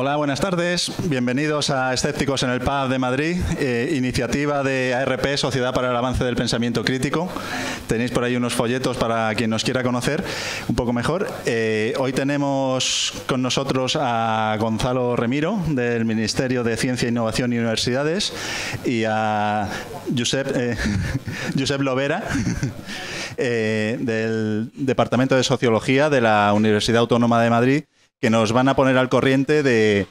Hola, buenas tardes. Bienvenidos a Escépticos en el Paz de Madrid, eh, iniciativa de ARP, Sociedad para el Avance del Pensamiento Crítico. Tenéis por ahí unos folletos para quien nos quiera conocer un poco mejor. Eh, hoy tenemos con nosotros a Gonzalo Remiro, del Ministerio de Ciencia, Innovación y Universidades, y a Josep, eh, Lovera. del Departamento de Sociología de la Universidad Autónoma de Madrid que nos van a poner al corriente de,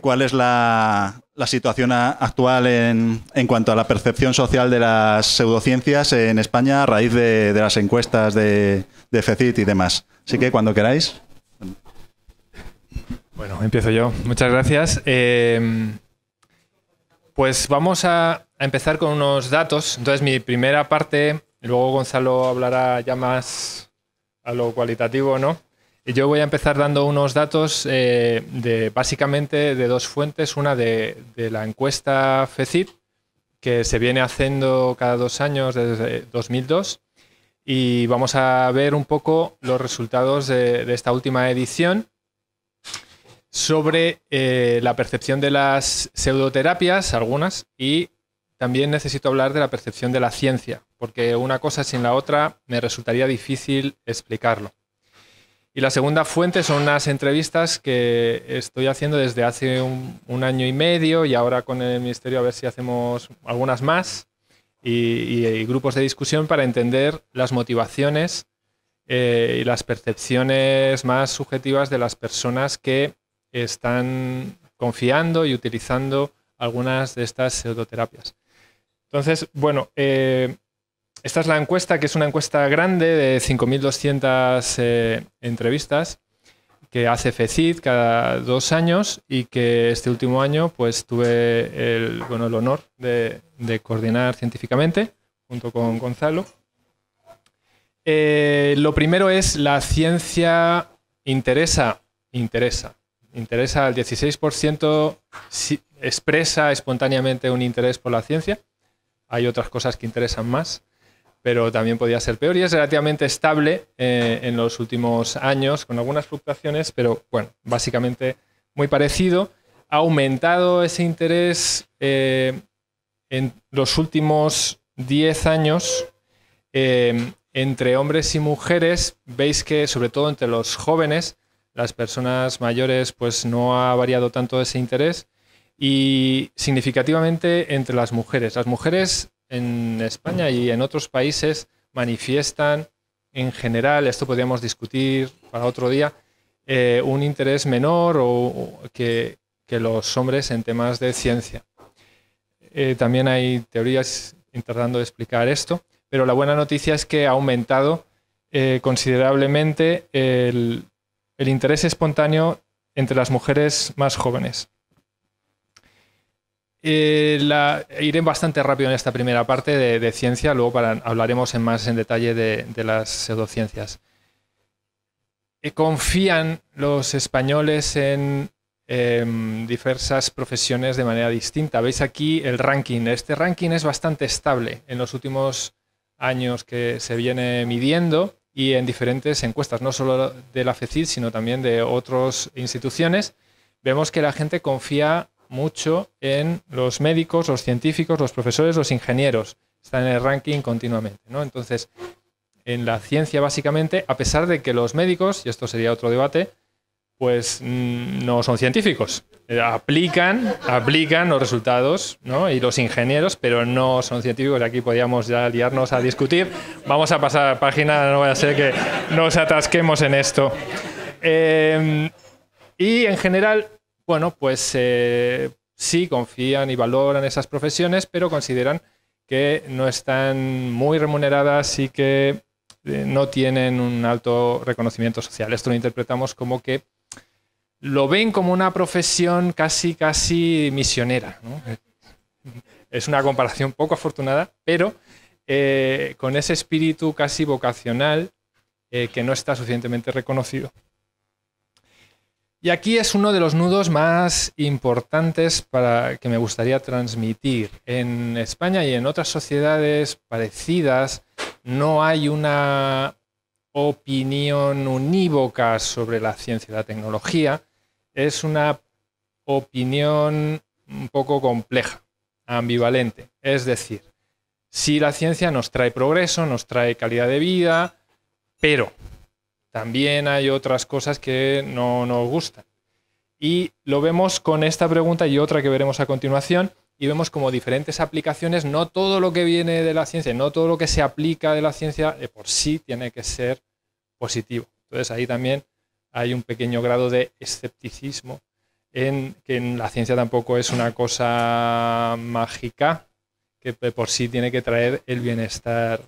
cuál es la, situación actual en, cuanto a la percepción social de las pseudociencias en España a raíz de, las encuestas de, FECIT y demás. Así que cuando queráis. Bueno, empiezo yo. Muchas gracias. Eh, pues vamos a, a, empezar con unos datos. Entonces, mi primera parte, luego Gonzalo hablará ya más a lo cualitativo, ¿no? Yo voy a empezar dando unos datos eh, de, básicamente de dos fuentes, una de, la encuesta FECIT, que se viene haciendo cada dos años desde 2002, y vamos a ver un poco los resultados de, esta última edición sobre eh, la percepción de las pseudoterapias, algunas, y también necesito hablar de la percepción de la ciencia, porque una cosa sin la otra me resultaría difícil explicarlo. Y la segunda fuente son unas entrevistas que estoy haciendo desde hace un, año y medio y ahora con el Ministerio a ver si hacemos algunas más y, eh, grupos de discusión para entender las motivaciones eh, y las percepciones más subjetivas de las personas que están confiando y utilizando algunas de estas pseudoterapias. Entonces, bueno, eh, esta es la encuesta, que es una encuesta grande de 5.200 eh, entrevistas que hace FECID cada dos años y que este último año pues tuve el, bueno, el honor de, coordinar científicamente junto con Gonzalo. Eh, lo primero es la ciencia interesa, interesa, interesa al 16% expresa espontáneamente un interés por la ciencia. Hay otras cosas que interesan más pero también podía ser peor y es relativamente estable eh, en los últimos años, con algunas fluctuaciones, pero bueno, básicamente muy parecido. Ha aumentado ese interés eh, en los últimos 10 años eh, entre hombres y mujeres. Veis que, sobre todo entre los jóvenes, las personas mayores, pues no ha variado tanto ese interés. Y significativamente entre las mujeres. Las mujeres en España y en otros países manifiestan en general, esto podríamos discutir para otro día, eh, un interés menor que, los hombres en temas de ciencia. Eh, también hay teorías intentando explicar esto, pero la buena noticia es que ha aumentado eh, considerablemente el interés espontáneo entre las mujeres más jóvenes. Eh, iré bastante rápido en esta primera parte de, ciencia, luego para, hablaremos en más en detalle de, las pseudociencias. Eh, ¿Confían los españoles en em, diversas profesiones de manera distinta? Veis aquí el ranking. Este ranking es bastante estable en los últimos años que se viene midiendo y en diferentes encuestas, no solo de la FECID, sino también de otras instituciones. Vemos que la gente confía mucho en los médicos, los científicos, los profesores, los ingenieros. Están en el ranking continuamente, ¿no? Entonces, en la ciencia básicamente, a pesar de que los médicos, y esto sería otro debate, pues mm, no son científicos. Eh, aplican, aplican los resultados, ¿no? Y los ingenieros, pero no son científicos. Aquí podíamos ya liarnos a discutir. Vamos a pasar a página, no vaya a ser que nos atasquemos en esto. Eh, y en general, bueno, pues eh, sí confían y valoran esas profesiones, pero consideran que no están muy remuneradas y que eh, no tienen un alto reconocimiento social. Esto lo interpretamos como que lo ven como una profesión casi, casi misionera. Es una comparación poco afortunada, pero eh, con ese espíritu casi vocacional que no está suficientemente reconocido y aquí es uno de los nudos más importantes para que me gustaría transmitir. En España y en otras sociedades parecidas no hay una opinión unívoca sobre la ciencia y la tecnología. Es una opinión un poco compleja, ambivalente. Es decir, si la ciencia nos trae progreso, nos trae calidad de vida, pero también hay otras cosas que no nos gustan. Y lo vemos con esta pregunta y otra que veremos a continuación, y vemos como diferentes aplicaciones, no todo lo que viene de la ciencia, no todo lo que se aplica de la ciencia de por sí tiene que ser positivo. Entonces ahí también hay un pequeño grado de escepticismo en que en la ciencia tampoco es una cosa mágica que por sí tiene que traer el bienestar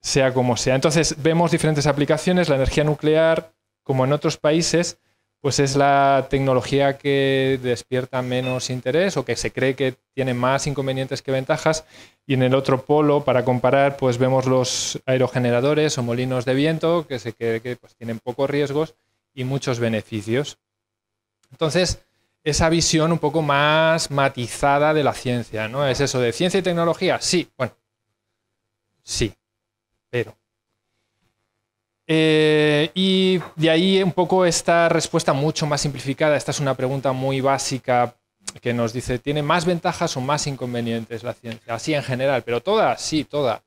sea como sea. Entonces vemos diferentes aplicaciones, la energía nuclear, como en otros países, pues es la tecnología que despierta menos interés o que se cree que tiene más inconvenientes que ventajas. Y en el otro polo, para comparar, pues vemos los aerogeneradores o molinos de viento, que se cree que pues, tienen pocos riesgos y muchos beneficios. Entonces, esa visión un poco más matizada de la ciencia, ¿no? Es eso de ciencia y tecnología, sí, bueno, sí, pero. Eh, y de ahí un poco esta respuesta mucho más simplificada. Esta es una pregunta muy básica que nos dice, ¿tiene más ventajas o más inconvenientes la ciencia? Así en general, pero toda, sí, toda.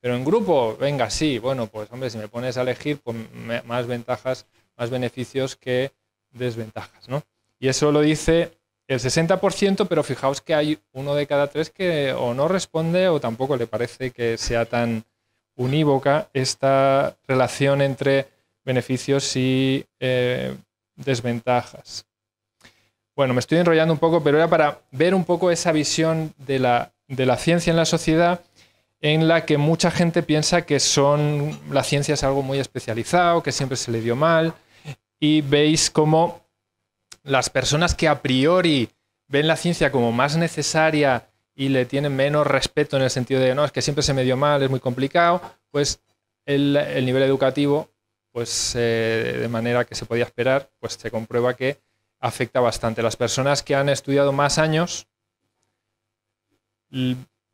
Pero en grupo, venga, sí, bueno, pues hombre, si me pones a elegir, pues más ventajas, más beneficios que desventajas, ¿no? Y eso lo dice el 60%, pero fijaos que hay uno de cada tres que o no responde o tampoco le parece que sea tan unívoca esta relación entre beneficios y eh, desventajas. Bueno, me estoy enrollando un poco, pero era para ver un poco esa visión de la, de la ciencia en la sociedad en la que mucha gente piensa que son la ciencia es algo muy especializado, que siempre se le dio mal, y veis cómo las personas que a priori ven la ciencia como más necesaria y le tienen menos respeto en el sentido de, no, es que siempre se me dio mal, es muy complicado, pues el, nivel educativo, pues eh, de manera que se podía esperar, pues se comprueba que afecta bastante. Las personas que han estudiado más años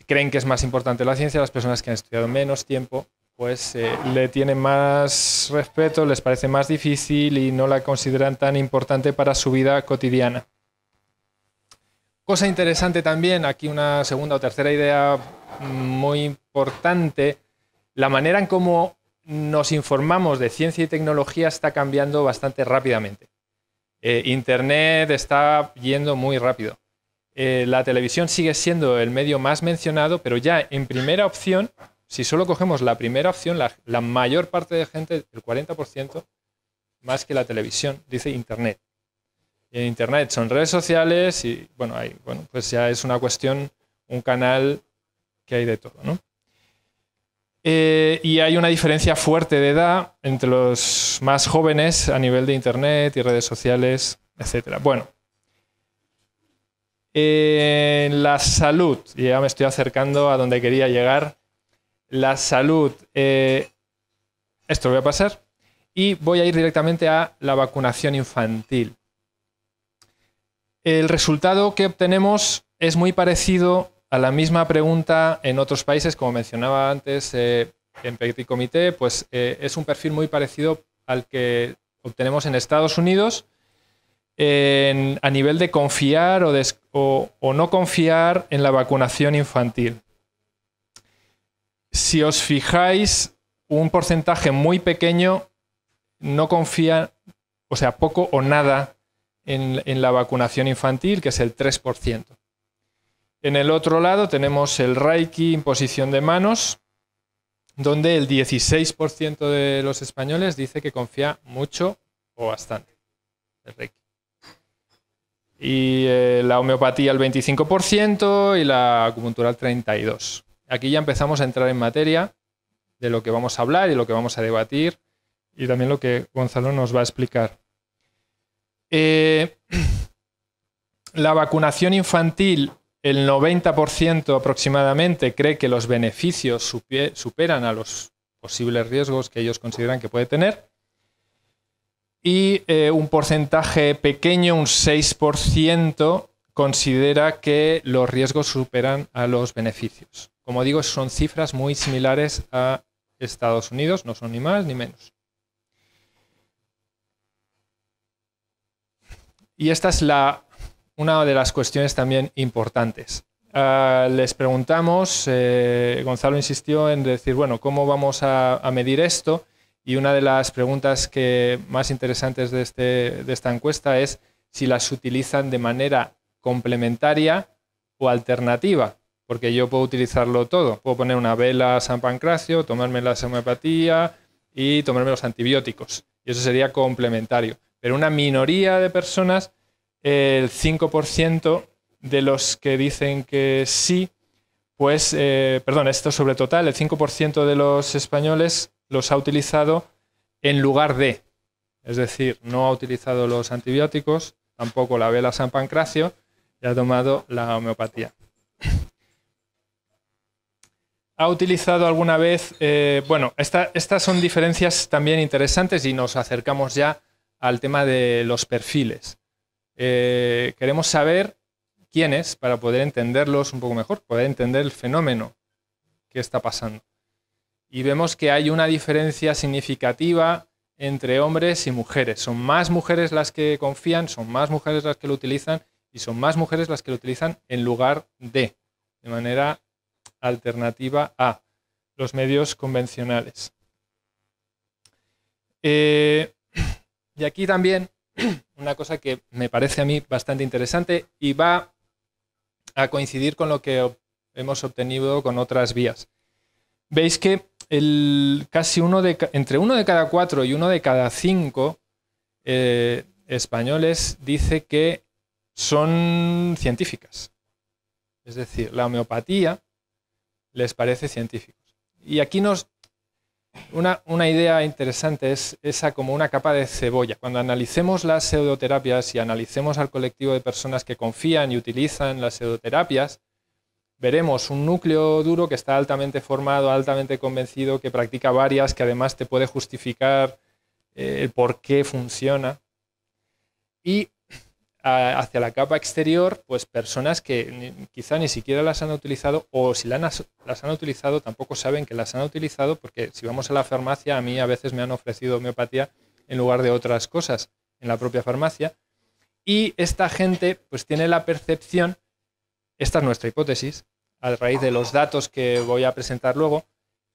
creen que es más importante la ciencia, las personas que han estudiado menos tiempo, pues eh, le tienen más respeto, les parece más difícil y no la consideran tan importante para su vida cotidiana. Cosa interesante también, aquí una segunda o tercera idea mm, muy importante, la manera en cómo nos informamos de ciencia y tecnología está cambiando bastante rápidamente. Eh, Internet está yendo muy rápido. Eh, la televisión sigue siendo el medio más mencionado, pero ya en primera opción, si solo cogemos la primera opción, la, la mayor parte de gente, el 40%, más que la televisión, dice Internet en Internet son redes sociales y bueno, bueno, pues ya es una cuestión, un canal que hay de todo, ¿no? Eh, y hay una diferencia fuerte de edad entre los más jóvenes a nivel de Internet y redes sociales, etc. Bueno, eh, la salud, ya me estoy acercando a donde quería llegar, la salud, eh, esto lo voy a pasar, y voy a ir directamente a la vacunación infantil. El resultado que obtenemos es muy parecido a la misma pregunta en otros países, como mencionaba antes eh, en Petit Comité, pues eh, es un perfil muy parecido al que obtenemos en Estados Unidos a nivel de confiar o, o no confiar en la vacunación infantil. Si os fijáis, un porcentaje muy pequeño no confía, o sea, poco o nada en, la vacunación infantil, que es el 3%. En el otro lado tenemos el Reiki, imposición de manos, donde el 16% de los españoles dice que confía mucho o bastante Reiki. Y eh, la homeopatía el 25% y la acupuntura el 32%. Aquí ya empezamos a entrar en materia de lo que vamos a hablar y lo que vamos a debatir y también lo que Gonzalo nos va a explicar. Eh, la vacunación infantil, el 90% aproximadamente cree que los beneficios superan a los posibles riesgos que ellos consideran que puede tener. Y eh, un porcentaje pequeño, un 6%, considera que los riesgos superan a los beneficios. Como digo, son cifras muy similares a Estados Unidos, no son ni más ni menos. Y esta es una de las cuestiones también importantes. Ah, les preguntamos, eh, Gonzalo insistió en decir, bueno, ¿cómo vamos a, medir esto? Y una de las preguntas que más interesantes este, de, esta encuesta es si las utilizan de manera complementaria o alternativa, porque yo puedo utilizarlo todo. Puedo poner una vela a San Pancracio, tomarme la homeopatía y tomarme los antibióticos. Y eso sería complementario pero una minoría de personas, el 5% de los que dicen que sí, pues, eh, perdón, esto sobre total, el 5% de los españoles los ha utilizado en lugar de, es decir, no ha utilizado los antibióticos, tampoco la vela San Pancracio y ha tomado la homeopatía. ¿Ha utilizado alguna vez, eh, bueno, estas son diferencias también interesantes y nos acercamos ya al tema de los perfiles. Eh, queremos saber quiénes para poder entenderlos un poco mejor, poder entender el fenómeno que está pasando. Y vemos que hay una diferencia significativa entre hombres y mujeres. Son más mujeres las que confían, son más mujeres las que lo utilizan y son más mujeres las que lo utilizan en lugar de, de manera alternativa a los medios convencionales. Eh, y aquí también una cosa que me parece a mí bastante interesante y va a coincidir con lo que hemos obtenido con otras vías. Veis que el, casi uno de, entre uno de cada cuatro y uno de cada cinco eh, españoles dice que son científicas. Es decir, la homeopatía les parece científica. Y aquí nos una, idea interesante es esa como una capa de cebolla. Cuando analicemos las pseudoterapias y analicemos al colectivo de personas que confían y utilizan las pseudoterapias, veremos un núcleo duro que está altamente formado, altamente convencido, que practica varias, que además te puede justificar eh, el por qué funciona. Y hacia la capa exterior, pues personas que quizá ni siquiera las han utilizado o si las, las han utilizado tampoco saben que las han utilizado porque si vamos a la farmacia a mí a veces me han ofrecido homeopatía en lugar de otras cosas en la propia farmacia y esta gente pues tiene la percepción, esta es nuestra hipótesis, a raíz de los datos que voy a presentar luego,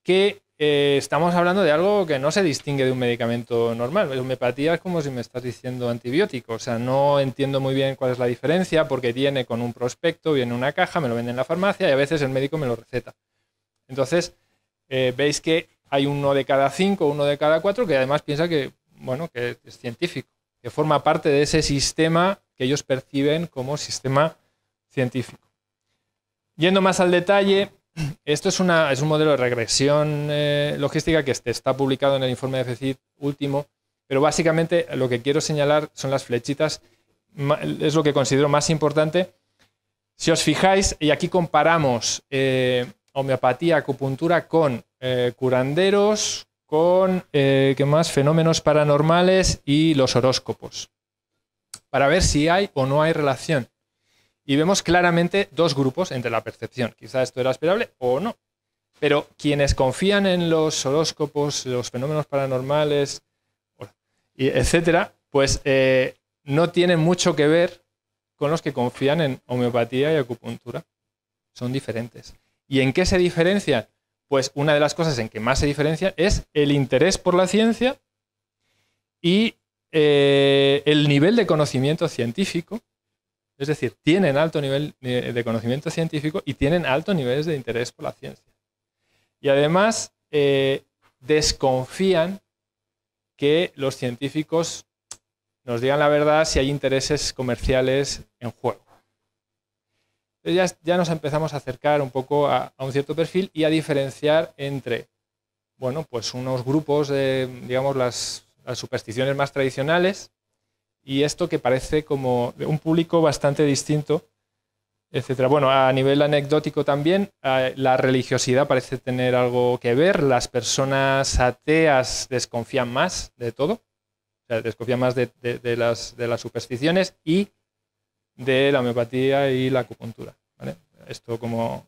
que eh, estamos hablando de algo que no se distingue de un medicamento normal. Homeopatía es como si me estás diciendo antibiótico. O sea, no entiendo muy bien cuál es la diferencia porque viene con un prospecto, viene una caja, me lo venden en la farmacia y a veces el médico me lo receta. Entonces, eh, veis que hay uno de cada cinco, uno de cada cuatro que además piensa que, bueno, que es científico, que forma parte de ese sistema que ellos perciben como sistema científico. Yendo más al detalle, esto es, un modelo de regresión eh, logística que este está publicado en el informe de FECIT último, pero básicamente lo que quiero señalar son las flechitas, es lo que considero más importante. Si os fijáis, y aquí comparamos eh, homeopatía, acupuntura con eh, curanderos, con más? fenómenos paranormales y los horóscopos, para ver si hay o no hay relación. Y vemos claramente dos grupos entre la percepción. Quizá esto era esperable o no. Pero quienes confían en los horóscopos, los fenómenos paranormales, etcétera, pues eh, no tienen mucho que ver con los que confían en homeopatía y acupuntura. Son diferentes. ¿Y en qué se diferencian? Pues una de las cosas en que más se diferencia es el interés por la ciencia y eh, el nivel de conocimiento científico es decir, tienen alto nivel eh, de conocimiento científico y tienen altos niveles de interés por la ciencia. Y además eh, desconfían que los científicos nos digan la verdad si hay intereses comerciales en juego. ya, nos empezamos a acercar un poco a, un cierto perfil y a diferenciar entre, bueno, pues unos grupos de, digamos, las supersticiones más tradicionales, y esto que parece como un público bastante distinto, etcétera. Bueno, a nivel anecdótico también, eh, la religiosidad parece tener algo que ver. Las personas ateas desconfían más de todo, desconfían más de, las, supersticiones y de la homeopatía y la acupuntura. Esto como...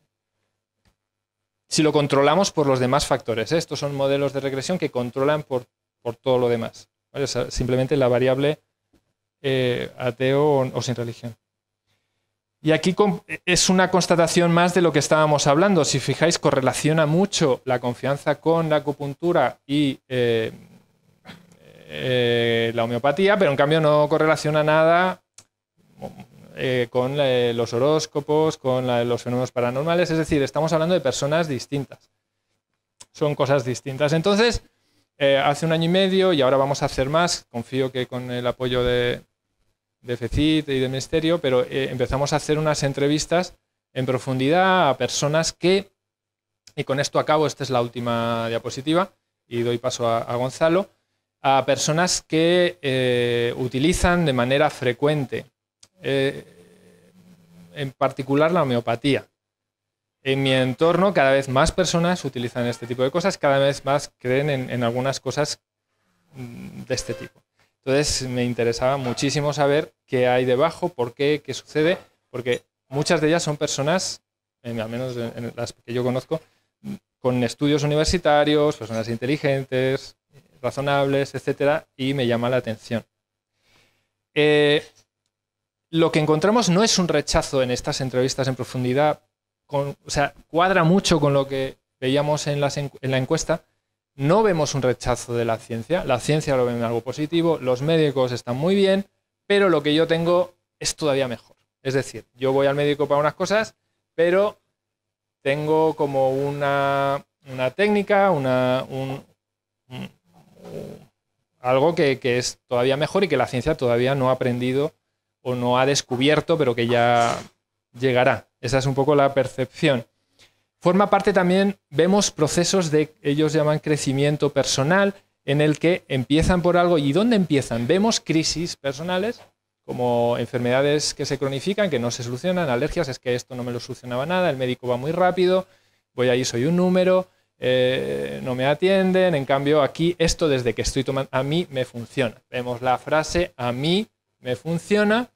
Si lo controlamos por los demás factores, ¿eh? estos son modelos de regresión que controlan por, por todo lo demás. simplemente la variable eh, ateo o, sin religión. Y aquí es una constatación más de lo que estábamos hablando. Si fijáis, correlaciona mucho la confianza con la acupuntura y eh, eh, la homeopatía, pero en cambio no correlaciona nada con los horóscopos, con los fenómenos paranormales. Es decir, estamos hablando de personas distintas. Son cosas distintas. Entonces, hace un año y medio, y ahora vamos a hacer más, confío que con el apoyo de, de FECIT y de Ministerio, pero eh, empezamos a hacer unas entrevistas en profundidad a personas que, y con esto acabo, esta es la última diapositiva, y doy paso a, Gonzalo, a personas que eh, utilizan de manera frecuente, eh, en particular la homeopatía. En mi entorno cada vez más personas utilizan este tipo de cosas, cada vez más creen en algunas cosas mm, de este tipo. Entonces me interesaba muchísimo saber qué hay debajo, por qué, qué sucede, porque muchas de ellas son personas, al menos en, las que yo conozco, con estudios universitarios, personas inteligentes, razonables, etcétera, y me llama la atención. Eh, lo que encontramos no es un rechazo en estas entrevistas en profundidad, o sea, cuadra mucho con lo que veíamos en la encuesta, no vemos un rechazo de la ciencia, la ciencia lo ve en algo positivo, los médicos están muy bien, pero lo que yo tengo es todavía mejor. Es decir, yo voy al médico para unas cosas, pero tengo como una, técnica, una, un, algo que, que es todavía mejor y que la ciencia todavía no ha aprendido o no ha descubierto, pero que ya llegará. Esa es un poco la percepción. Forma parte también, vemos procesos de, ellos llaman crecimiento personal, en el que empiezan por algo. ¿Y dónde empiezan? Vemos crisis personales, como enfermedades que se cronifican, que no se solucionan, alergias, es que esto no me lo solucionaba nada, el médico va muy rápido, voy ahí, soy un número, eh, no me atienden, en cambio aquí esto desde que estoy tomando, a mí me funciona. Vemos la frase, a mí me funciona,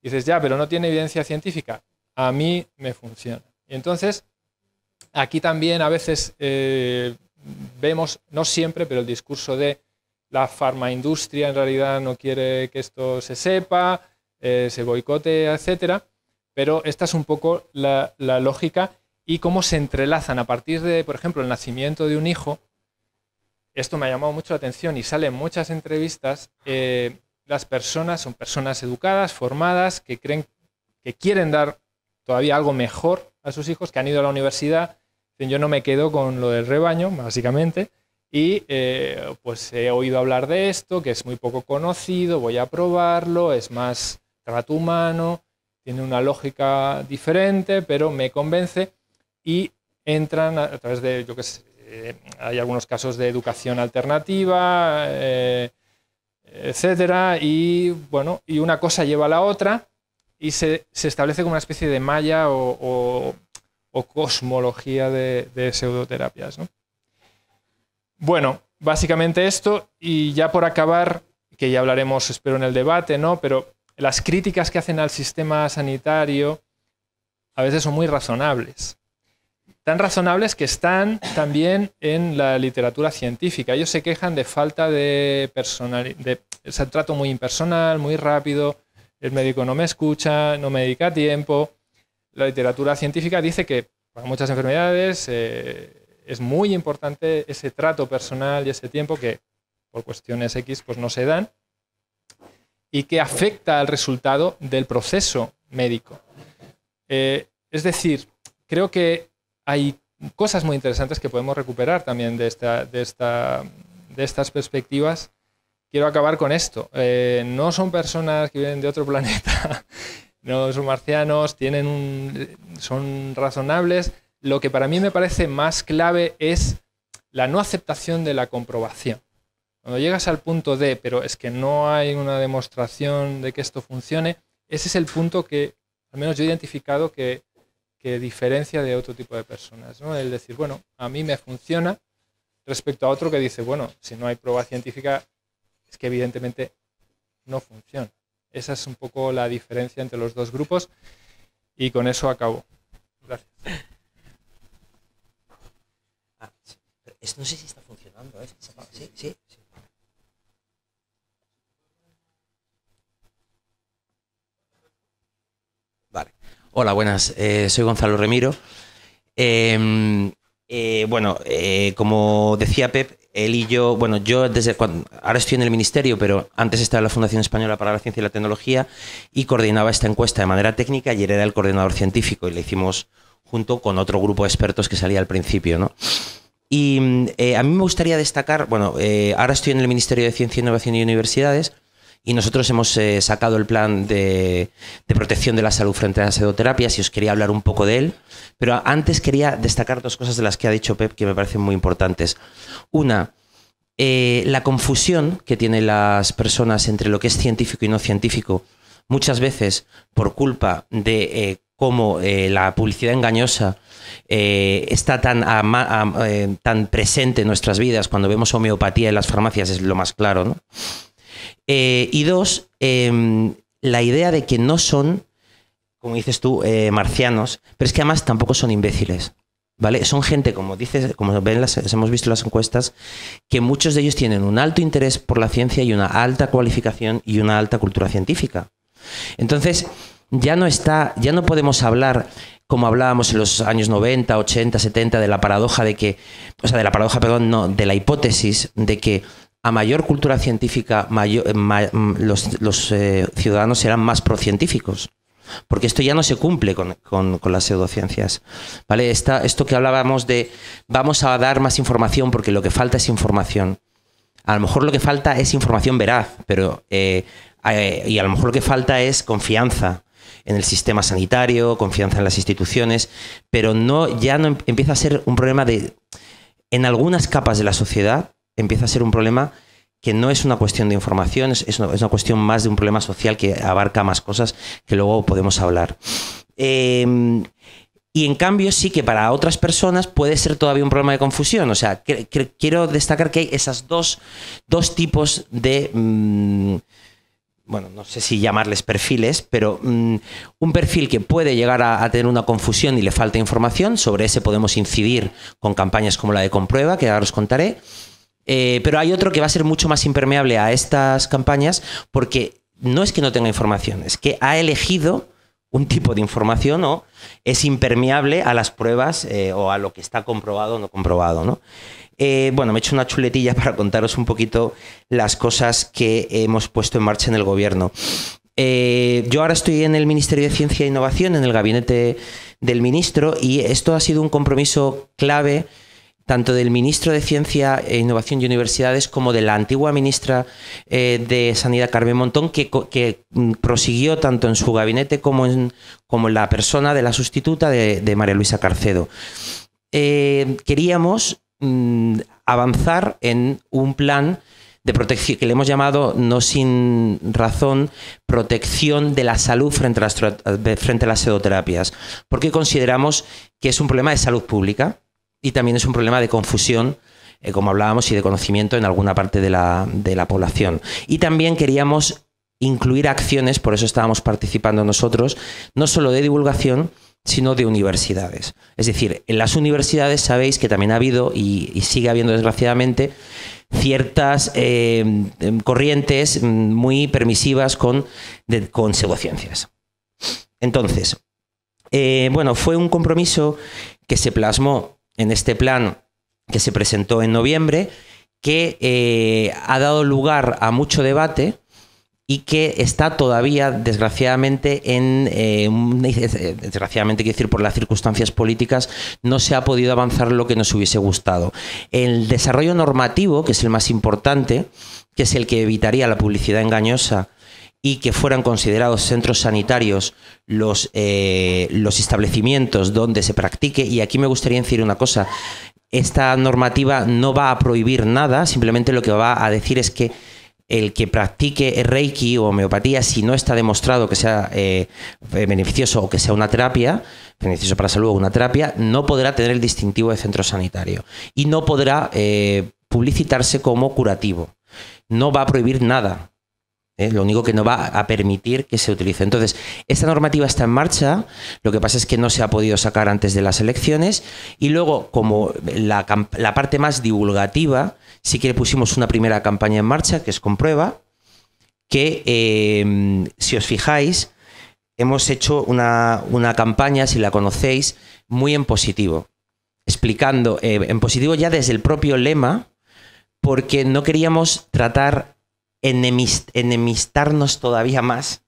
dices, ya, pero no tiene evidencia científica, a mí me funciona. Y entonces aquí también a veces eh, vemos, no siempre, pero el discurso de la farmaindustria en realidad no quiere que esto se sepa, eh, se boicote, etcétera. Pero esta es un poco la, lógica y cómo se entrelazan a partir de, por ejemplo, el nacimiento de un hijo, esto me ha llamado mucho la atención y sale en muchas entrevistas, eh, las personas son personas educadas, formadas, que creen que quieren dar todavía algo mejor a sus hijos que han ido a la universidad. Yo no me quedo con lo del rebaño, básicamente. Y eh, pues he oído hablar de esto, que es muy poco conocido, voy a probarlo, es más trato humano, tiene una lógica diferente, pero me convence y entran a, través de, yo qué sé, eh, hay algunos casos de educación alternativa, eh, etcétera, y bueno, y una cosa lleva a la otra y se, establece como una especie de malla o, cosmología de, pseudoterapias. Bueno, básicamente esto, y ya por acabar, que ya hablaremos, espero, en el debate, ¿no? Pero las críticas que hacen al sistema sanitario a veces son muy razonables. Tan razonables que están también en la literatura científica. Ellos se quejan de falta de personalidad, de ese trato muy impersonal, muy rápido, el médico no me escucha, no me dedica tiempo. La literatura científica dice que para muchas enfermedades eh, es muy importante ese trato personal y ese tiempo que por cuestiones X pues no se dan y que afecta al resultado del proceso médico. Eh, es decir, creo que hay cosas muy interesantes que podemos recuperar también de estas perspectivas quiero acabar con esto. Eh, no son personas que vienen de otro planeta, no son marcianos, tienen un, son razonables. Lo que para mí me parece más clave es la no aceptación de la comprobación. Cuando llegas al punto de, pero es que no hay una demostración de que esto funcione, ese es el punto que al menos yo he identificado que, que diferencia de otro tipo de personas. ¿no? El decir, bueno, a mí me funciona respecto a otro que dice, bueno, si no hay prueba científica, que evidentemente no funciona. Esa es un poco la diferencia entre los dos grupos y con eso acabo. Gracias. Ah, no sé si está funcionando. ¿eh? sí. sí. Vale. Hola, buenas. Eh, soy Gonzalo Remiro. Em, eh, bueno, como decía Pep, él y yo, bueno, yo desde cuando, ahora estoy en el ministerio, pero antes estaba en la Fundación Española para la Ciencia y la Tecnología y coordinaba esta encuesta de manera técnica y él era el coordinador científico y la hicimos junto con otro grupo de expertos que salía al principio, ¿no? Y mm, eh, a mí me gustaría destacar, bueno, eh, ahora estoy en el Ministerio de Ciencia, Innovación y Universidades y nosotros hemos eh, sacado el plan de, protección de la salud frente a las sedoterapias y os quería hablar un poco de él. Pero antes quería destacar dos cosas de las que ha dicho Pep que me parecen muy importantes. Una, eh, la confusión que tienen las personas entre lo que es científico y no científico, muchas veces por culpa de eh, cómo la publicidad engañosa está tan, tan presente en nuestras vidas, cuando vemos homeopatía en las farmacias es lo más claro, ¿no? Eh, y dos, em, la idea de que no son, como dices tú, eh, marcianos, pero es que además tampoco son imbéciles. ¿Vale? Son gente, como dices, como ven las, hemos visto en las encuestas, que muchos de ellos tienen un alto interés por la ciencia y una alta cualificación y una alta cultura científica. Entonces, ya no está, ya no podemos hablar como hablábamos en los años 90, 80, 70 de la paradoja de que, o sea, de la paradoja, perdón, no, de la hipótesis de que a mayor cultura científica, eh, mm, los, eh, ciudadanos serán más procientíficos. Porque esto ya no se cumple con, las pseudociencias. ¿Vale? esto que hablábamos de vamos a dar más información porque lo que falta es información. A lo mejor lo que falta es información veraz, pero eh, y a lo mejor lo que falta es confianza en el sistema sanitario, confianza en las instituciones, pero no, ya no em, empieza a ser un problema de. En algunas capas de la sociedad empieza a ser un problema que no es una cuestión de información, es una, cuestión más de un problema social que abarca más cosas que luego podemos hablar. Em, y en cambio sí que para otras personas puede ser todavía un problema de confusión. O sea, quiero destacar que hay esas dos, dos tipos de... Mm, bueno, no sé si llamarles perfiles, pero mm, un perfil que puede llegar a, a, tener una confusión y le falta información, sobre ese podemos incidir con campañas como la de Comprueba, que ahora os contaré, eh, pero hay otro que va a ser mucho más impermeable a estas campañas porque no es que no tenga información, es que ha elegido un tipo de información o es impermeable a las pruebas eh, o a lo que está comprobado o no comprobado. Eh, bueno, me he hecho una chuletilla para contaros un poquito las cosas que hemos puesto en marcha en el gobierno. yo ahora estoy en el Ministerio de Ciencia e Innovación, en el gabinete del ministro, y esto ha sido un compromiso clave tanto del ministro de Ciencia e Innovación y Universidades como de la antigua ministra eh, de Sanidad, Carmen Montón, que, mm, prosiguió tanto en su gabinete como en, como la persona de la sustituta de, María Luisa Carcedo. Eh, queríamos mm, avanzar en un plan de protección, que le hemos llamado, no sin razón, protección de la salud frente frente a las sedoterapias, porque consideramos que es un problema de salud pública y también es un problema de confusión eh, como hablábamos, y de conocimiento en alguna parte de la, población. Y también queríamos incluir acciones, por eso estábamos participando nosotros, no solo de divulgación, sino de universidades. Es decir, en las universidades sabéis que también ha habido y, sigue habiendo desgraciadamente ciertas eh, em, corrientes mm, muy permisivas con, con pseudociencias. Entonces, eh, bueno, fue un compromiso que se plasmó en este plan que se presentó en noviembre, que eh, ha dado lugar a mucho debate y que está todavía, desgraciadamente, en eh, desgraciadamente quiero decir por las circunstancias políticas, no se ha podido avanzar lo que nos hubiese gustado. El desarrollo normativo, que es el más importante, que es el que evitaría la publicidad engañosa y que fueran considerados centros sanitarios los, eh, los establecimientos donde se practique. Y aquí me gustaría decir una cosa. Esta normativa no va a prohibir nada, simplemente lo que va a decir es que el que practique Reiki o homeopatía, si no está demostrado que sea eh, beneficioso o que sea una terapia, beneficioso para salud o una terapia, no podrá tener el distintivo de centro sanitario y no podrá eh, publicitarse como curativo. No va a prohibir nada, ¿eh? lo único que no va a permitir que se utilice. Entonces, esta normativa está en marcha, lo que pasa es que no se ha podido sacar antes de las elecciones y luego, como la, parte más divulgativa, sí que le pusimos una primera campaña en marcha, que es comprueba, que em, si os fijáis, hemos hecho una, campaña, si la conocéis, muy en positivo, explicando eh, en positivo ya desde el propio lema, porque no queríamos tratar enemistarnos todavía más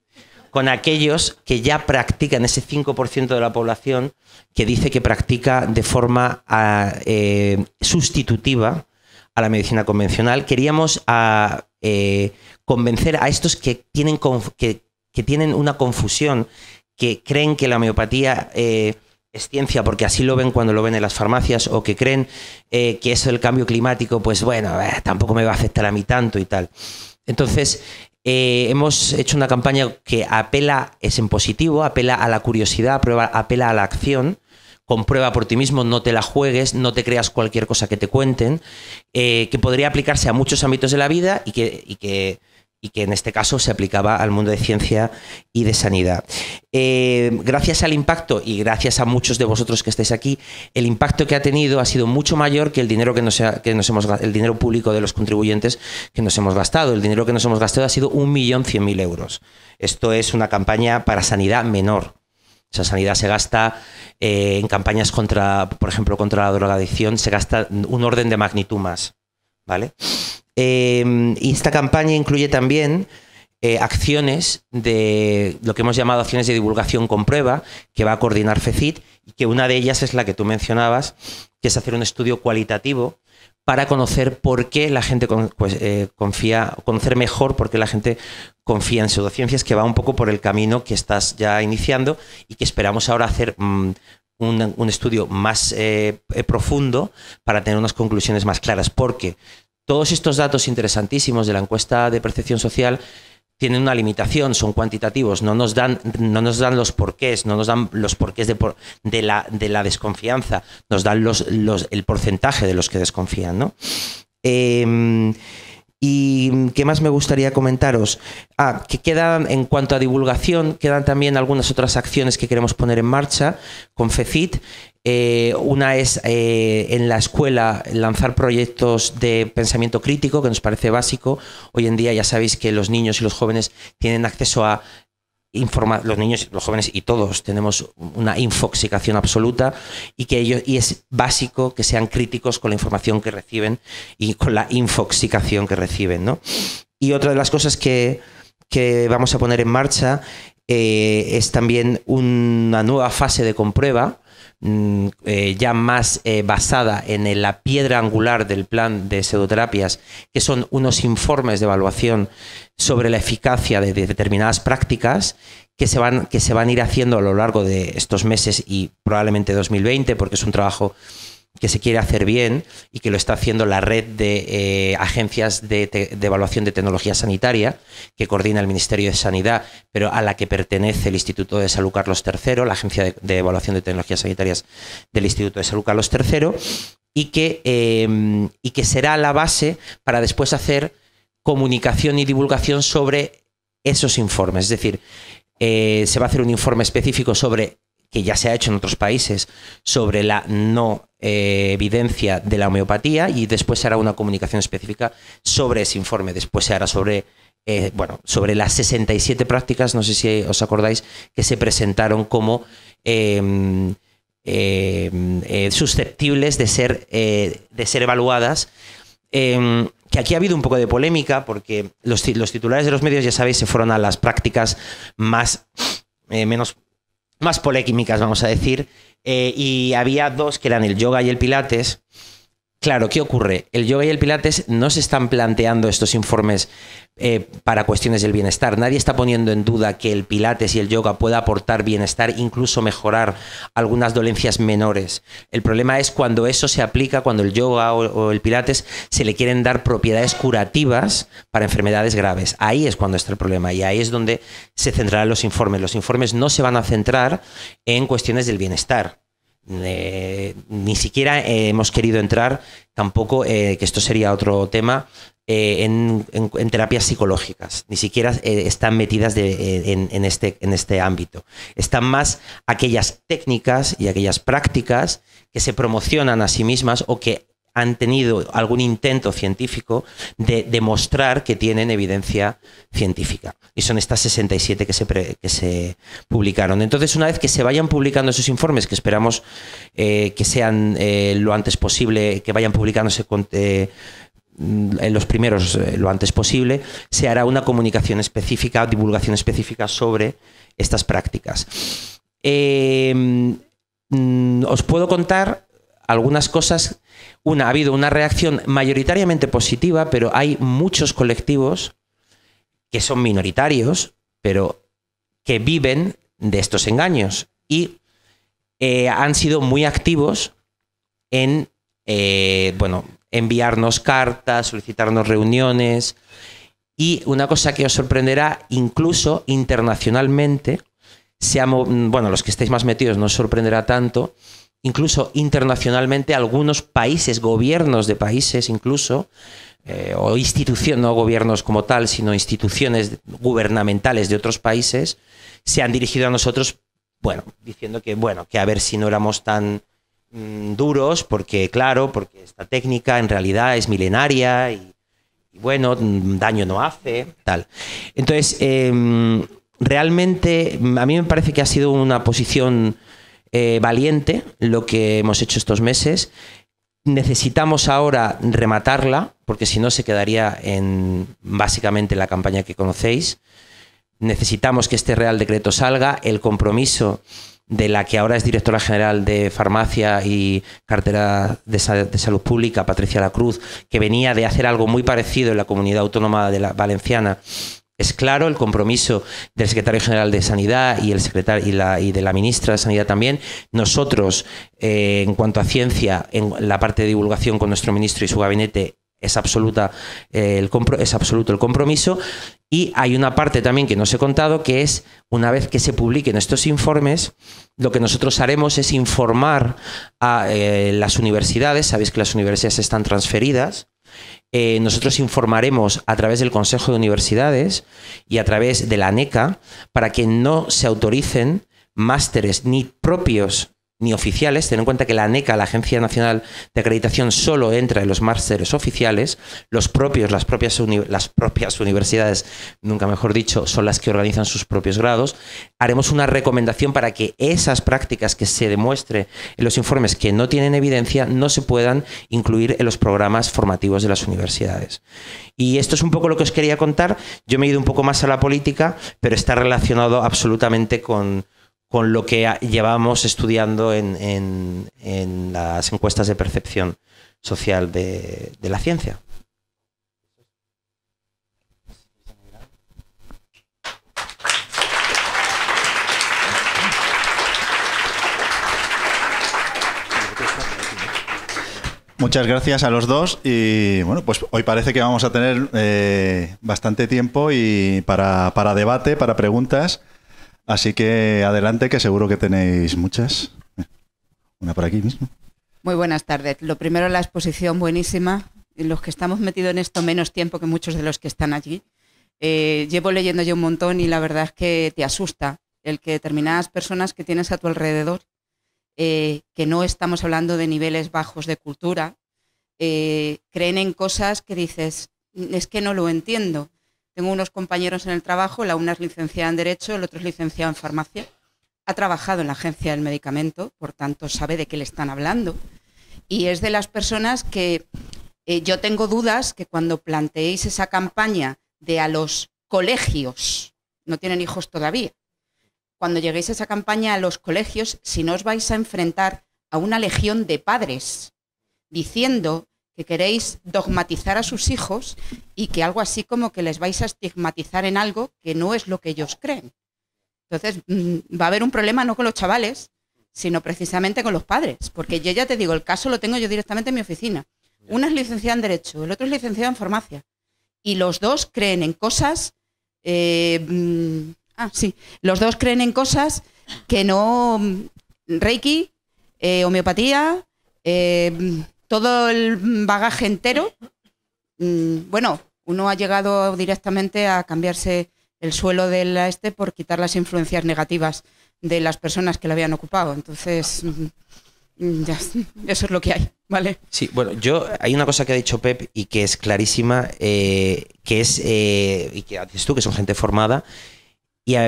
con aquellos que ya practican, ese 5% de la población que dice que practica de forma ah, eh, sustitutiva a la medicina convencional. Queríamos ah, eh, convencer a estos que tienen, que, tienen, una confusión, que creen que la homeopatía... Eh, es ciencia porque así lo ven cuando lo ven en las farmacias o que creen que eso del cambio climático, pues bueno, tampoco me va a afectar a mí tanto y tal. Entonces, eh, hemos hecho una campaña que apela, es en positivo, apela a la curiosidad, apela a la acción. Comprueba por ti mismo, no te la juegues, no te creas cualquier cosa que te cuenten, eh, que podría aplicarse a muchos ámbitos de la vida y que y que en este caso se aplicaba al mundo de ciencia y de sanidad. Eh, gracias al impacto y gracias a muchos de vosotros que estáis aquí, el impacto que ha tenido ha sido mucho mayor que el dinero que nos, que nos hemos el dinero público de los contribuyentes que nos hemos gastado. El dinero que nos hemos gastado ha sido 1.100.000 euros. Esto es una campaña para sanidad menor. O sea, sanidad se gasta eh, en campañas contra, por ejemplo, contra la drogadicción, se gasta un orden de magnitud más. ¿Vale? Em, y esta campaña incluye también eh, acciones de lo que hemos llamado acciones de divulgación con prueba, que va a coordinar FECIT, y que una de ellas es la que tú mencionabas, que es hacer un estudio cualitativo para conocer por qué la gente pues, eh, confía, conocer mejor por qué la gente confía en pseudociencias, que va un poco por el camino que estás ya iniciando y que esperamos ahora hacer mm, un, estudio más eh, profundo para tener unas conclusiones más claras, porque todos estos datos interesantísimos de la encuesta de percepción social tienen una limitación, son cuantitativos, no nos dan, no nos dan los porqués, no nos dan los porqués de, la, desconfianza, nos dan los, el porcentaje de los que desconfían. ¿no? Em, ¿Y qué más me gustaría comentaros? Ah, que quedan, en cuanto a divulgación, quedan también algunas otras acciones que queremos poner en marcha con FECIT. Eh, una es eh, en la escuela lanzar proyectos de pensamiento crítico, que nos parece básico. Hoy en día ya sabéis que los niños y los jóvenes tienen acceso a informar los niños, los jóvenes y todos tenemos una infoxicación absoluta y que ellos y es básico que sean críticos con la información que reciben y con la infoxicación que reciben, ¿no? Y otra de las cosas que, vamos a poner en marcha eh, es también una nueva fase de comprueba Mm, eh, ya más eh, basada en la piedra angular del plan de pseudoterapias, que son unos informes de evaluación sobre la eficacia de, determinadas prácticas que se, van, que se van a ir haciendo a lo largo de estos meses y probablemente 2020, porque es un trabajo que se quiere hacer bien y que lo está haciendo la red de eh, agencias de, evaluación de tecnología sanitaria que coordina el Ministerio de Sanidad, pero a la que pertenece el Instituto de Salud Carlos III, la Agencia de, Evaluación de Tecnologías Sanitarias del Instituto de Salud Carlos III, y que, em, y que será la base para después hacer comunicación y divulgación sobre esos informes. Es decir, eh, se va a hacer un informe específico sobre que ya se ha hecho en otros países sobre la no eh, evidencia de la homeopatía y después se hará una comunicación específica sobre ese informe. Después se hará sobre eh, bueno, sobre las 67 prácticas, no sé si os acordáis, que se presentaron como em, em, eh, susceptibles de ser, de ser evaluadas. Em, que aquí ha habido un poco de polémica porque los, los, titulares de los medios, ya sabéis, se fueron a las prácticas más menos más polémicas, vamos a decir, eh, y había dos que eran el yoga y el pilates, Claro, ¿qué ocurre? El yoga y el pilates no se están planteando estos informes eh, para cuestiones del bienestar. Nadie está poniendo en duda que el pilates y el yoga pueda aportar bienestar, incluso mejorar algunas dolencias menores. El problema es cuando eso se aplica, cuando el yoga o el pilates se le quieren dar propiedades curativas para enfermedades graves. Ahí es cuando está el problema y ahí es donde se centrarán los informes. Los informes no se van a centrar en cuestiones del bienestar ni siquiera eh, hemos querido entrar tampoco, eh, que esto sería otro tema, eh, en, terapias psicológicas. Ni siquiera están metidas en, este, en este ámbito. Están más aquellas técnicas y aquellas prácticas que se promocionan a sí mismas o que han tenido algún intento científico de demostrar que tienen evidencia científica. Y son estas 67 que se, publicaron. Entonces, una vez que se vayan publicando esos informes, que esperamos eh, que sean eh, lo antes posible, que vayan publicándose eh, mm, en los primeros lo antes posible, se hará una comunicación específica, divulgación específica sobre estas prácticas. Mm, os puedo contar algunas cosas una, ha habido una reacción mayoritariamente positiva, pero hay muchos colectivos que son minoritarios, pero que viven de estos engaños y eh, han sido muy activos en, eh, bueno, enviarnos cartas, solicitarnos reuniones y una cosa que os sorprenderá, incluso internacionalmente, se bueno, los que estéis más metidos no os sorprenderá tanto, incluso internacionalmente algunos países, gobiernos de países incluso, eh, o instituciones, no gobiernos como tal, sino instituciones gubernamentales de otros países, se han dirigido a nosotros, bueno, diciendo que, bueno, que a ver si no éramos tan mm, duros, porque claro, porque esta técnica en realidad es milenaria y, bueno, mm, daño no hace, tal. Entonces, em, realmente a mí me parece que ha sido una posición eh, valiente lo que hemos hecho estos meses. Necesitamos ahora rematarla, porque si no se quedaría en básicamente la campaña que conocéis. Necesitamos que este Real Decreto salga. El compromiso de la que ahora es directora general de farmacia y cartera de, de, salud pública, Patricia La Cruz, que venía de hacer algo muy parecido en la comunidad autónoma de la valenciana es claro el compromiso del secretario general de Sanidad y, el y, de la ministra de Sanidad también. Nosotros, eh, en cuanto a ciencia, en la parte de divulgación con nuestro ministro y su gabinete, es, absoluta, eh, el es absoluto el compromiso. Y hay una parte también que no he contado, que es, una vez que se publiquen estos informes, lo que nosotros haremos es informar a eh, las universidades. Sabéis que las universidades están transferidas eh, nosotros informaremos a través del Consejo de Universidades y a través de la NECA para que no se autoricen másteres ni propios ni oficiales. Ten en cuenta que la ANECA, la Agencia Nacional de Acreditación, solo entra en los másteres oficiales. Los propios, las propias, las propias universidades, nunca mejor dicho, son las que organizan sus propios grados. Haremos una recomendación para que esas prácticas que se demuestre en los informes que no tienen evidencia no se puedan incluir en los programas formativos de las universidades. Y esto es un poco lo que os quería contar. Yo me he ido un poco más a la política, pero está relacionado absolutamente con con lo que llevamos estudiando en, las encuestas de percepción social de, la ciencia. Muchas gracias a los dos y bueno, pues hoy parece que vamos a tener eh, bastante tiempo y para, para, debate, para preguntas Así que adelante, que seguro que tenéis muchas. Una por aquí mismo. Muy buenas tardes. Lo primero, la exposición buenísima. Los que estamos metidos en esto menos tiempo que muchos de los que están allí. Eh, llevo leyendo yo un montón y la verdad es que te asusta el que determinadas personas que tienes a tu alrededor, eh, que no estamos hablando de niveles bajos de cultura, eh, creen en cosas que dices, es que no lo entiendo. Tengo unos compañeros en el trabajo, la una es licenciada en Derecho, el otro es licenciado en Farmacia. Ha trabajado en la agencia del medicamento, por tanto sabe de qué le están hablando. Y es de las personas que eh, yo tengo dudas que cuando planteéis esa campaña de a los colegios, no tienen hijos todavía, cuando lleguéis a esa campaña a los colegios, si no os vais a enfrentar a una legión de padres diciendo que queréis dogmatizar a sus hijos y que algo así como que les vais a estigmatizar en algo que no es lo que ellos creen. Entonces mm, va a haber un problema no con los chavales, sino precisamente con los padres, porque yo ya te digo, el caso lo tengo yo directamente en mi oficina. Una es licenciada en Derecho, el otro es licenciado en Farmacia, y los dos creen en cosas, eh, mm, ah, sí, los dos creen en cosas que no, mm, Reiki, eh, homeopatía, eh, todo el bagaje entero. Mm, bueno, uno ha llegado directamente a cambiarse el suelo del este por quitar las influencias negativas de las personas que lo habían ocupado. Entonces, mm, mm, eso es lo que hay, ¿vale? Sí, bueno, yo hay una cosa que ha dicho Pep y que es clarísima, eh, que es, eh, y que dices tú, que son gente formada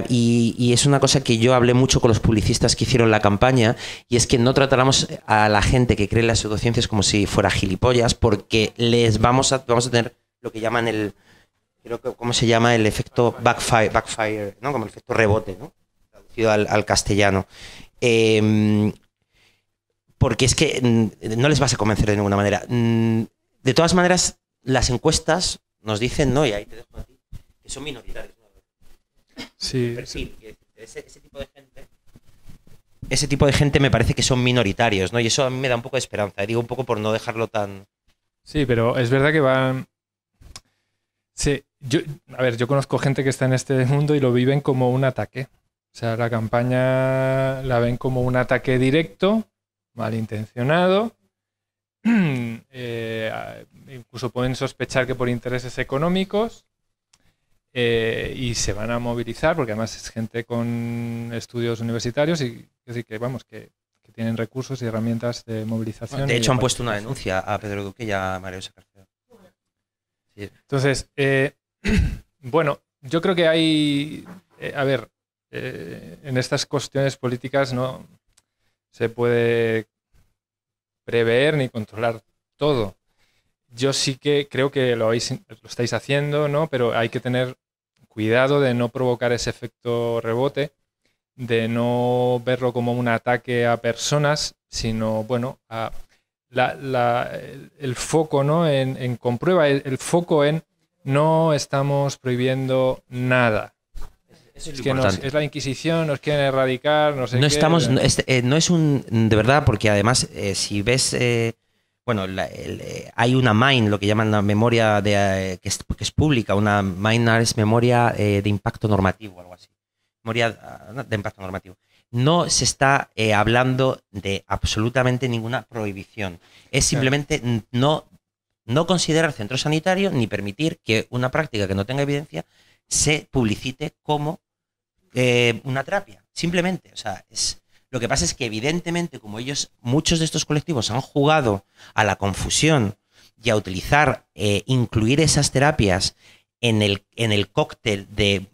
y, es una cosa que yo hablé mucho con los publicistas que hicieron la campaña, y es que no tratáramos a la gente que cree en las pseudociencias como si fuera gilipollas, porque les vamos a, vamos a tener lo que llaman el, ¿cómo se llama? El efecto backfire, backfire ¿no? Como el efecto rebote, ¿no? Traducido al, castellano. Em, porque es que mm, no les vas a convencer de ninguna manera. Mm, de todas maneras, las encuestas nos dicen, ¿no? Y ahí te dejo a ti, que son minoritarias Sí. ese, tipo de gente. me parece que son minoritarios, ¿no? Y eso a mí me da un poco de esperanza. Eh, digo un poco por no dejarlo tan. Sí, pero es verdad que van. a ver, yo conozco gente que está en este mundo y lo viven como un ataque. O sea, la campaña la ven como un ataque directo, malintencionado. Eh, incluso pueden sospechar que por intereses económicos eh, y se van a movilizar, porque además es gente con estudios universitarios y decir que vamos, que, tienen recursos y herramientas de movilización. De hecho, han puesto una denuncia a Pedro Duque y a Mario Sacarcel. Entonces, eh, bueno, yo creo que hay, eh, a ver, en estas cuestiones políticas no se puede prever ni controlar todo yo sí que creo que lo, lo estáis haciendo, ¿no? Pero hay que tener cuidado de no provocar ese efecto rebote, de no verlo como un ataque a personas, sino, bueno, el, foco, ¿no? En, comprueba, el, foco en no estamos prohibiendo nada. es, la Inquisición, nos quieren erradicar, no sé. No estamos, este, eh, no es, un, de verdad, porque además, eh, si ves... Eh, bueno, eh, hay una mine, lo que llaman la memoria de, eh, que, es, pública, una mine es memoria eh, de impacto normativo, o algo así. Memoria ah, de impacto normativo. No se está hablando de absolutamente ninguna prohibición. Es simplemente no, no considerar centro sanitario ni permitir que una práctica que no tenga evidencia se publicite como una terapia. Simplemente, o sea, es, lo que pasa es que evidentemente como ellos, muchos de estos colectivos han jugado a la confusión y a utilizar, eh, incluir esas terapias en el, en el cóctel de,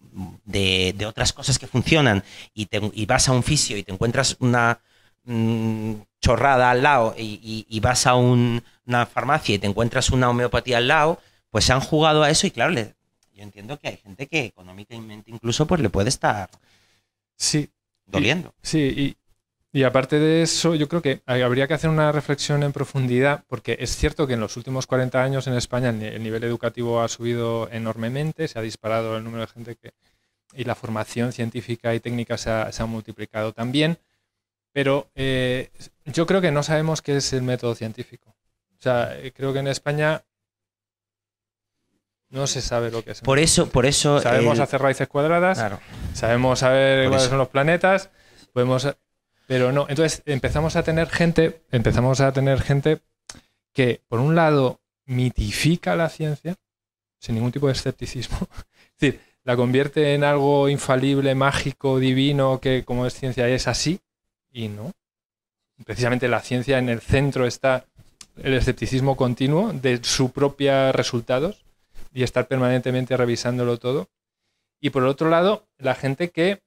otras cosas que funcionan y, vas a un fisio y te encuentras una mm, chorrada al lado y, vas a una farmacia y te encuentras una homeopatía al lado, pues se han jugado a eso y claro, yo entiendo que hay gente que económicamente incluso pues le puede estar sí, doliendo. Y, y aparte de eso, yo creo que habría que hacer una reflexión en profundidad, porque es cierto que en los últimos 40 años en España el nivel educativo ha subido enormemente, se ha disparado el número de gente que... y la formación científica y técnica se ha, multiplicado también, pero eh, yo creo que no sabemos qué es el método científico. O sea, eh, creo que en España no se sabe lo que es. Por eso, por eso. Sabemos hacer raíces cuadradas, sabemos saber cuáles son los planetas, podemos pero no, entonces empezamos a tener gente, empezamos a tener gente que, por un lado, mitifica la ciencia, sin ningún tipo de escepticismo. es decir, la convierte en algo infalible, mágico, divino, que como es ciencia es así, y no. Precisamente la ciencia en el centro está el escepticismo continuo de sus propios resultados y estar permanentemente revisándolo todo. Y por otro lado, la gente que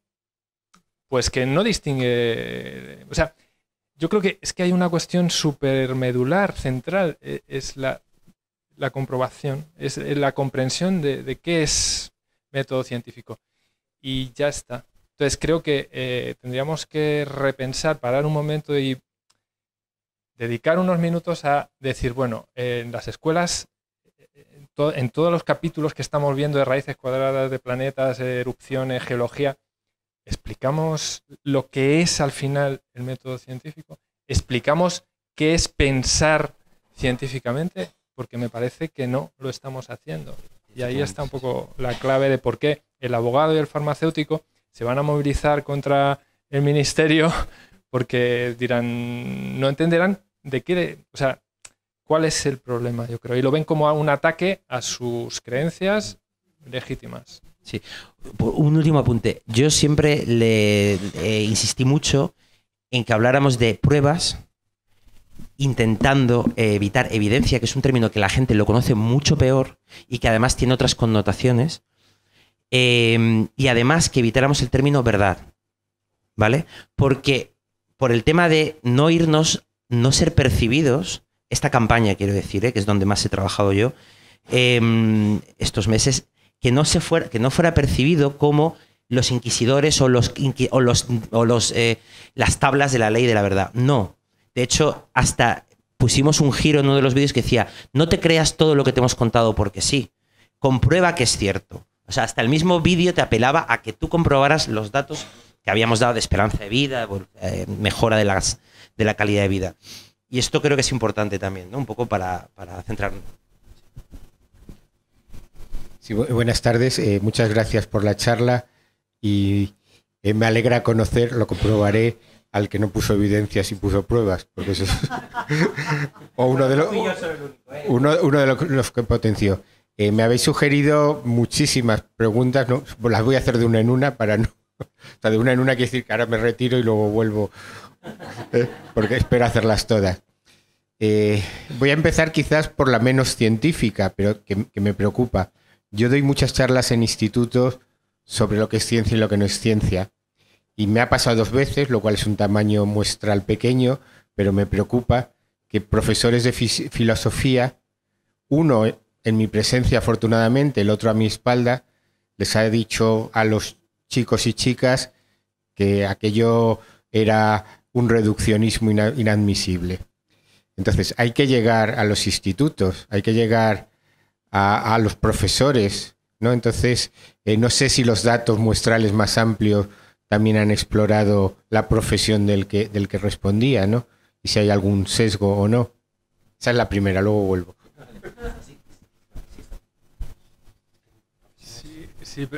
pues que no distingue, o sea, yo creo que es que hay una cuestión supermedular, central, e, es la, comprobación, es la comprensión de, qué es método científico. Y ya está. Entonces creo que eh, tendríamos que repensar, parar un momento y dedicar unos minutos a decir, bueno, en las escuelas, en todos los capítulos que estamos viendo de raíces cuadradas, de planetas, erupciones, geología, explicamos lo que es al final el método científico, explicamos qué es pensar científicamente, porque me parece que no lo estamos haciendo. Y ahí está un poco la clave de por qué el abogado y el farmacéutico se van a movilizar contra el ministerio porque dirán, no entenderán de qué, o sea, cuál es el problema, yo creo. Y lo ven como un ataque a sus creencias legítimas. Sí. Un último apunte. Yo siempre le insistí mucho en que habláramos de pruebas intentando evitar evidencia, que es un término que la gente lo conoce mucho peor y que además tiene otras connotaciones. Em, y además que evitáramos el término verdad. ¿Vale? Porque por el tema de no irnos, no ser percibidos, esta campaña, quiero decir, ¿eh? que es donde más he trabajado yo, em, estos meses que no, se fuera, que no fuera percibido como los inquisidores o, los, los, o los, eh, las tablas de la ley de la verdad. No. De hecho, hasta pusimos un giro en uno de los vídeos que decía, no te creas todo lo que te hemos contado porque sí, comprueba que es cierto. O sea, hasta el mismo vídeo te apelaba a que tú comprobaras los datos que habíamos dado de esperanza de vida, eh, mejora de, de la calidad de vida. Y esto creo que es importante también, ¿no? Un poco para, para centrarnos buenas tardes, eh, muchas gracias por la charla y eh, me alegra conocer, lo comprobaré, al que no puso evidencias y puso pruebas, porque es... o uno de, los, ¿eh? uno, de los que potenció. me habéis sugerido muchísimas preguntas, ¿no? las voy a hacer de una en una para no... O de una en una quiere decir que ahora me retiro y luego vuelvo, porque espero hacerlas todas. voy a empezar quizás por la menos científica, pero que me preocupa. Yo doy muchas charlas en institutos sobre lo que es ciencia y lo que no es ciencia. Y me ha pasado dos veces, lo cual es un tamaño muestral pequeño, pero me preocupa que profesores de filosofía, uno en mi presencia afortunadamente, el otro a mi espalda, les ha dicho a los chicos y chicas que aquello era un reduccionismo inadmisible. Entonces, hay que llegar a los institutos, hay que llegar a, los profesores, ¿no? Entonces, eh, no sé si los datos muestrales más amplios también han explorado la profesión del que, del que respondía, ¿no? Y si hay algún sesgo o no. Esa es la primera, luego vuelvo. Sí, sí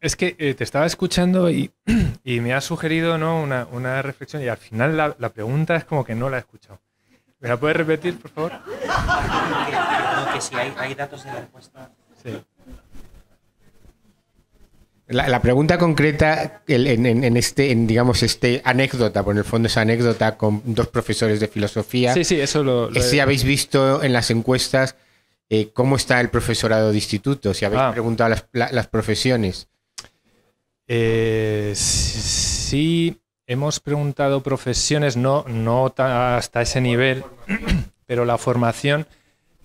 es que eh, te estaba escuchando y, y me ha sugerido ¿no? una, una, reflexión y al final la, la, pregunta es como que no la he escuchado. ¿Me la puedes repetir, por favor? No, que si hay, datos de la encuesta. Sí. La, pregunta concreta en, en, este, en, digamos, este anécdota, por el fondo es anécdota con dos profesores de filosofía. Sí, sí, eso lo. si habéis visto en las encuestas eh, cómo está el profesorado de institutos, si habéis ah. preguntado las, profesiones. Eh, sí, Hemos preguntado profesiones, no, no hasta ese nivel, pero la formación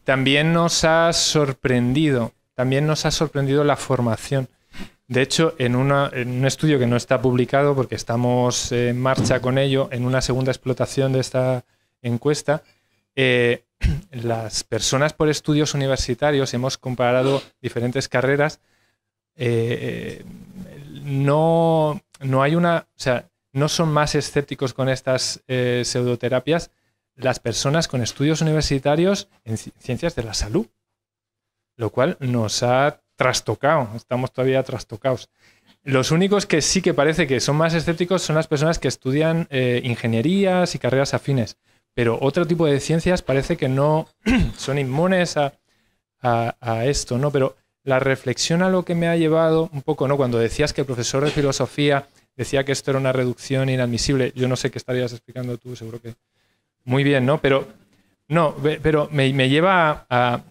también nos ha sorprendido. También nos ha sorprendido la formación. De hecho, en, un estudio que no está publicado, porque estamos en marcha con ello, en una segunda explotación de esta encuesta, eh, las personas por estudios universitarios hemos comparado diferentes carreras. Eh, eh, no, no hay una. O no son más escépticos con estas eh, pseudoterapias las personas con estudios universitarios en ciencias de la salud, lo cual nos ha trastocado, estamos todavía trastocados. Los únicos que sí que parece que son más escépticos son las personas que estudian eh, ingenierías y carreras afines, pero otro tipo de ciencias parece que no son inmunes a, esto, ¿no? Pero la reflexión a lo que me ha llevado un poco, ¿no? Cuando decías que el profesor de filosofía decía que esto era una reducción inadmisible. Yo no sé qué estarías explicando tú, seguro que muy bien, ¿no? Pero no, pero me, lleva a,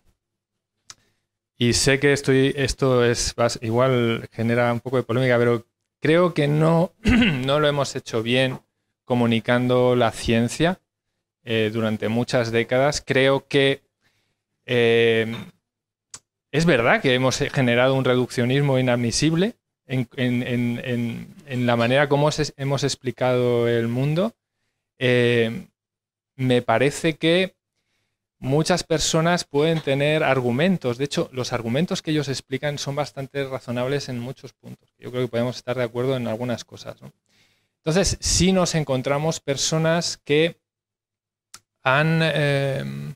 y sé que estoy, esto es igual genera un poco de polémica, pero creo que no, no lo hemos hecho bien comunicando la ciencia eh, durante muchas décadas. Creo que eh, es verdad que hemos generado un reduccionismo inadmisible, en, la manera como hemos explicado el mundo, eh, me parece que muchas personas pueden tener argumentos. De hecho, los argumentos que ellos explican son bastante razonables en muchos puntos. Yo creo que podemos estar de acuerdo en algunas cosas. Entonces, sí nos encontramos personas que han eh,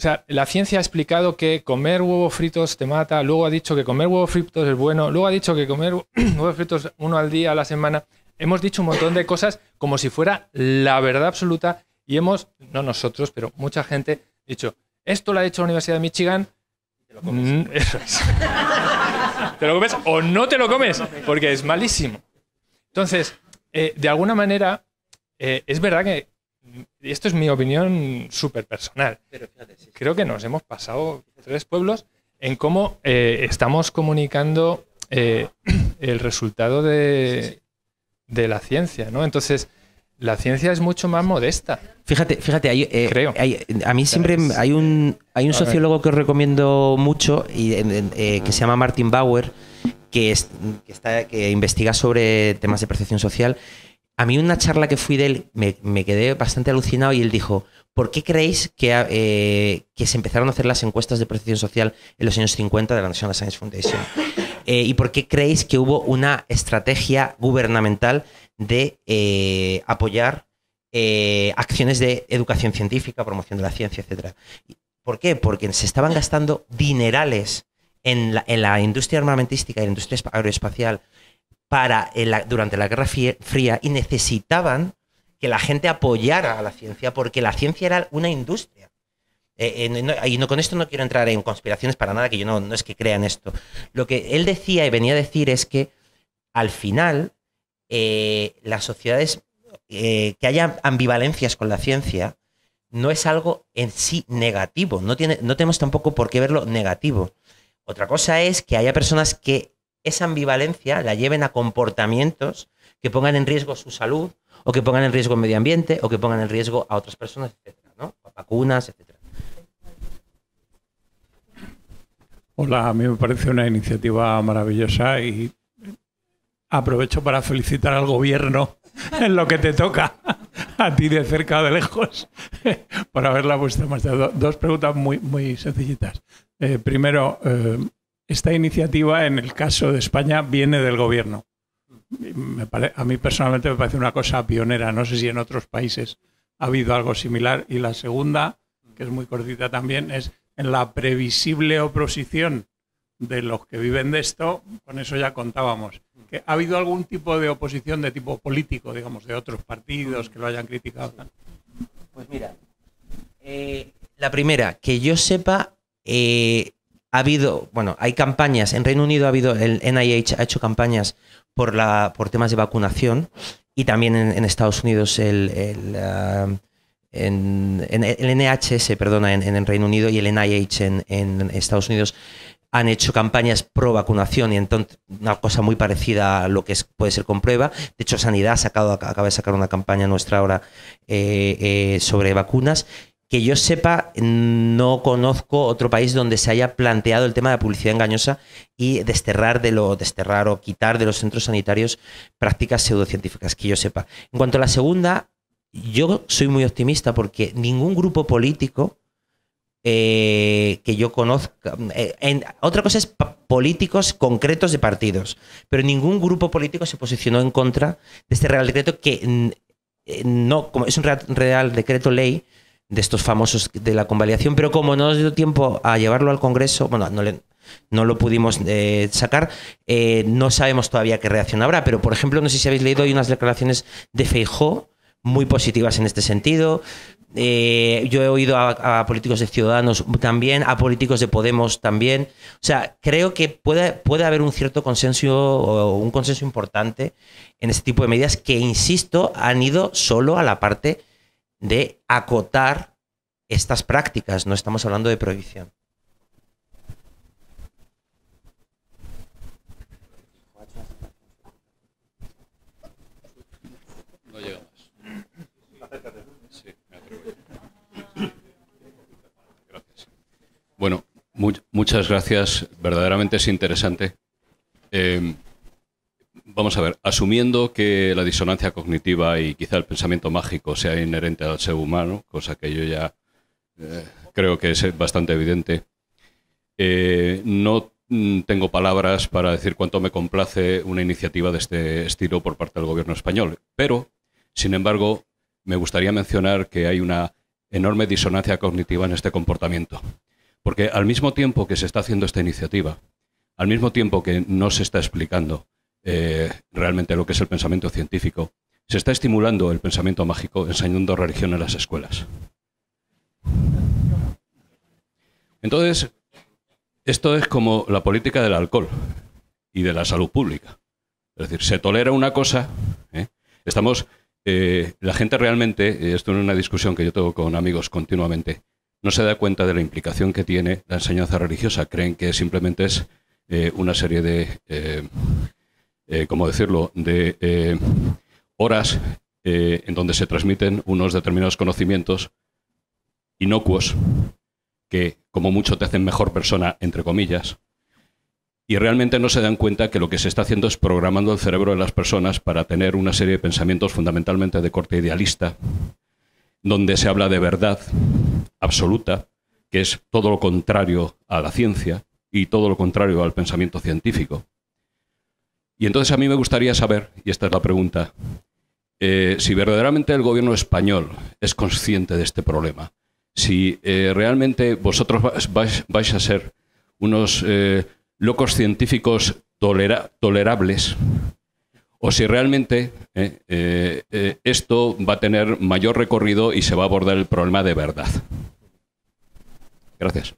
o sea, la ciencia ha explicado que comer huevos fritos te mata, luego ha dicho que comer huevos fritos es bueno, luego ha dicho que comer huevos fritos uno al día a la semana. Hemos dicho un montón de cosas como si fuera la verdad absoluta y hemos, no nosotros, pero mucha gente, dicho, esto lo ha dicho la Universidad de Michigan. Te lo comes. Mm, te lo comes o no te lo comes, porque es malísimo. Entonces, eh, de alguna manera, eh, es verdad que esto es mi opinión súper personal. Creo que nos hemos pasado tres pueblos en cómo eh, estamos comunicando eh, el resultado de, la ciencia, ¿no? Entonces, la ciencia es mucho más modesta. Fíjate, fíjate, hay, eh, creo. a mí siempre hay un, hay un sociólogo que os recomiendo mucho y, que ah. se llama Martin Bauer, que, está, que investiga sobre temas de percepción social a mí una charla que fui de él me, quedé bastante alucinado y él dijo, ¿por qué creéis que, eh, se empezaron a hacer las encuestas de percepción social en los años 50 de la National Science Foundation? Eh, ¿Y por qué creéis que hubo una estrategia gubernamental de eh, apoyar acciones de educación científica, promoción de la ciencia, etcétera? ¿Por qué? Porque se estaban gastando dinerales en la, industria armamentística y la industria aeroespacial para durante la Guerra Fría y necesitaban que la gente apoyara a la ciencia porque la ciencia era una industria. Eh, eh, y no, con esto no quiero entrar en conspiraciones para nada, que yo no, no es que crean esto. Lo que él decía y venía a decir es que al final eh, las sociedades, que haya ambivalencias con la ciencia, no es algo en sí negativo. No, tiene, no tenemos tampoco por qué verlo negativo. Otra cosa es que haya personas que esa ambivalencia la lleven a comportamientos que pongan en riesgo su salud o que pongan en riesgo el medio ambiente o que pongan en riesgo a otras personas, etcétera, ¿no? vacunas, etcétera. Hola, a mí me parece una iniciativa maravillosa y aprovecho para felicitar al gobierno en lo que te toca, a ti de cerca o de lejos, por haberla puesto en marcha. Dos preguntas muy, muy sencillitas. Eh, primero, eh, esta iniciativa, en el caso de España, viene del gobierno. Me a mí personalmente me parece una cosa pionera. No sé si en otros países ha habido algo similar. Y la segunda, que es muy cortita también, es en la previsible oposición de los que viven de esto, con eso ya contábamos. Que ¿Ha habido algún tipo de oposición de tipo político, digamos, de otros partidos que lo hayan criticado? Pues mira, eh, la primera, que yo sepa, eh, ha habido, bueno, hay campañas, en Reino Unido ha habido, el NIH ha hecho campañas por, la, por temas de vacunación y también en, Estados Unidos el, el ah, NHS, perdona, en, en, Reino Unido y el NIH en, Estados Unidos han hecho campañas pro vacunación y entonces una cosa muy parecida a lo que puede ser comprueba. De hecho, Sanidad ha sacado, acaba de sacar una campaña nuestra ahora eh, eh, sobre vacunas que yo sepa, no conozco otro país donde se haya planteado el tema de publicidad engañosa y desterrar de lo desterrar o quitar de los centros sanitarios prácticas pseudocientíficas, que yo sepa. En cuanto a la segunda, yo soy muy optimista porque ningún grupo político eh, que yo conozca, eh, otra cosa es políticos concretos de partidos, pero ningún grupo político se posicionó en contra de este Real Decreto que mm, eh, no, como es un real Decreto Ley, de estos famosos de la convalidación, pero como no nos dio tiempo a llevarlo al Congreso, bueno, no, le, no lo pudimos eh, sacar, eh, no sabemos todavía qué reacción habrá, pero por ejemplo, no sé si habéis leído, hay unas declaraciones de Feijó muy positivas en este sentido. Eh, yo he oído a, políticos de Ciudadanos también, a políticos de Podemos también. O sea, creo que puede, puede haber un cierto consenso o un consenso importante en este tipo de medidas que, insisto, han ido solo a la parte de acotar estas prácticas, no estamos hablando de prohibición. Bueno, muchas gracias. Verdaderamente es interesante. Em, Vamos a ver, asumiendo que la disonancia cognitiva y quizá el pensamiento mágico sea inherente al ser humano, cosa que yo ya eh, creo que es bastante evidente, eh, no mm, tengo palabras para decir cuánto me complace una iniciativa de este estilo por parte del gobierno español, pero, sin embargo, me gustaría mencionar que hay una enorme disonancia cognitiva en este comportamiento, porque al mismo tiempo que se está haciendo esta iniciativa, al mismo tiempo que no se está explicando, eh, realmente lo que es el pensamiento científico, se está estimulando el pensamiento mágico enseñando religión en las escuelas. Entonces, esto es como la política del alcohol y de la salud pública. Es decir, se tolera una cosa. ¿eh? Estamos, eh, la gente realmente, esto es una discusión que yo tengo con amigos continuamente, no se da cuenta de la implicación que tiene la enseñanza religiosa. Creen que simplemente es una serie de eh, como decirlo?, de eh, horas eh, en donde se transmiten unos determinados conocimientos inocuos que como mucho te hacen mejor persona, entre comillas, y realmente no se dan cuenta que lo que se está haciendo es programando el cerebro de las personas para tener una serie de pensamientos fundamentalmente de corte idealista, donde se habla de verdad absoluta, que es todo lo contrario a la ciencia y todo lo contrario al pensamiento científico. Y entonces a mí me gustaría saber, y esta es la pregunta, eh, si verdaderamente el gobierno español es consciente de este problema, si eh, realmente vosotros vais, a ser unos eh, locos científicos tolerables, o si realmente esto va a tener mayor recorrido y se va a abordar el problema de verdad. Gracias.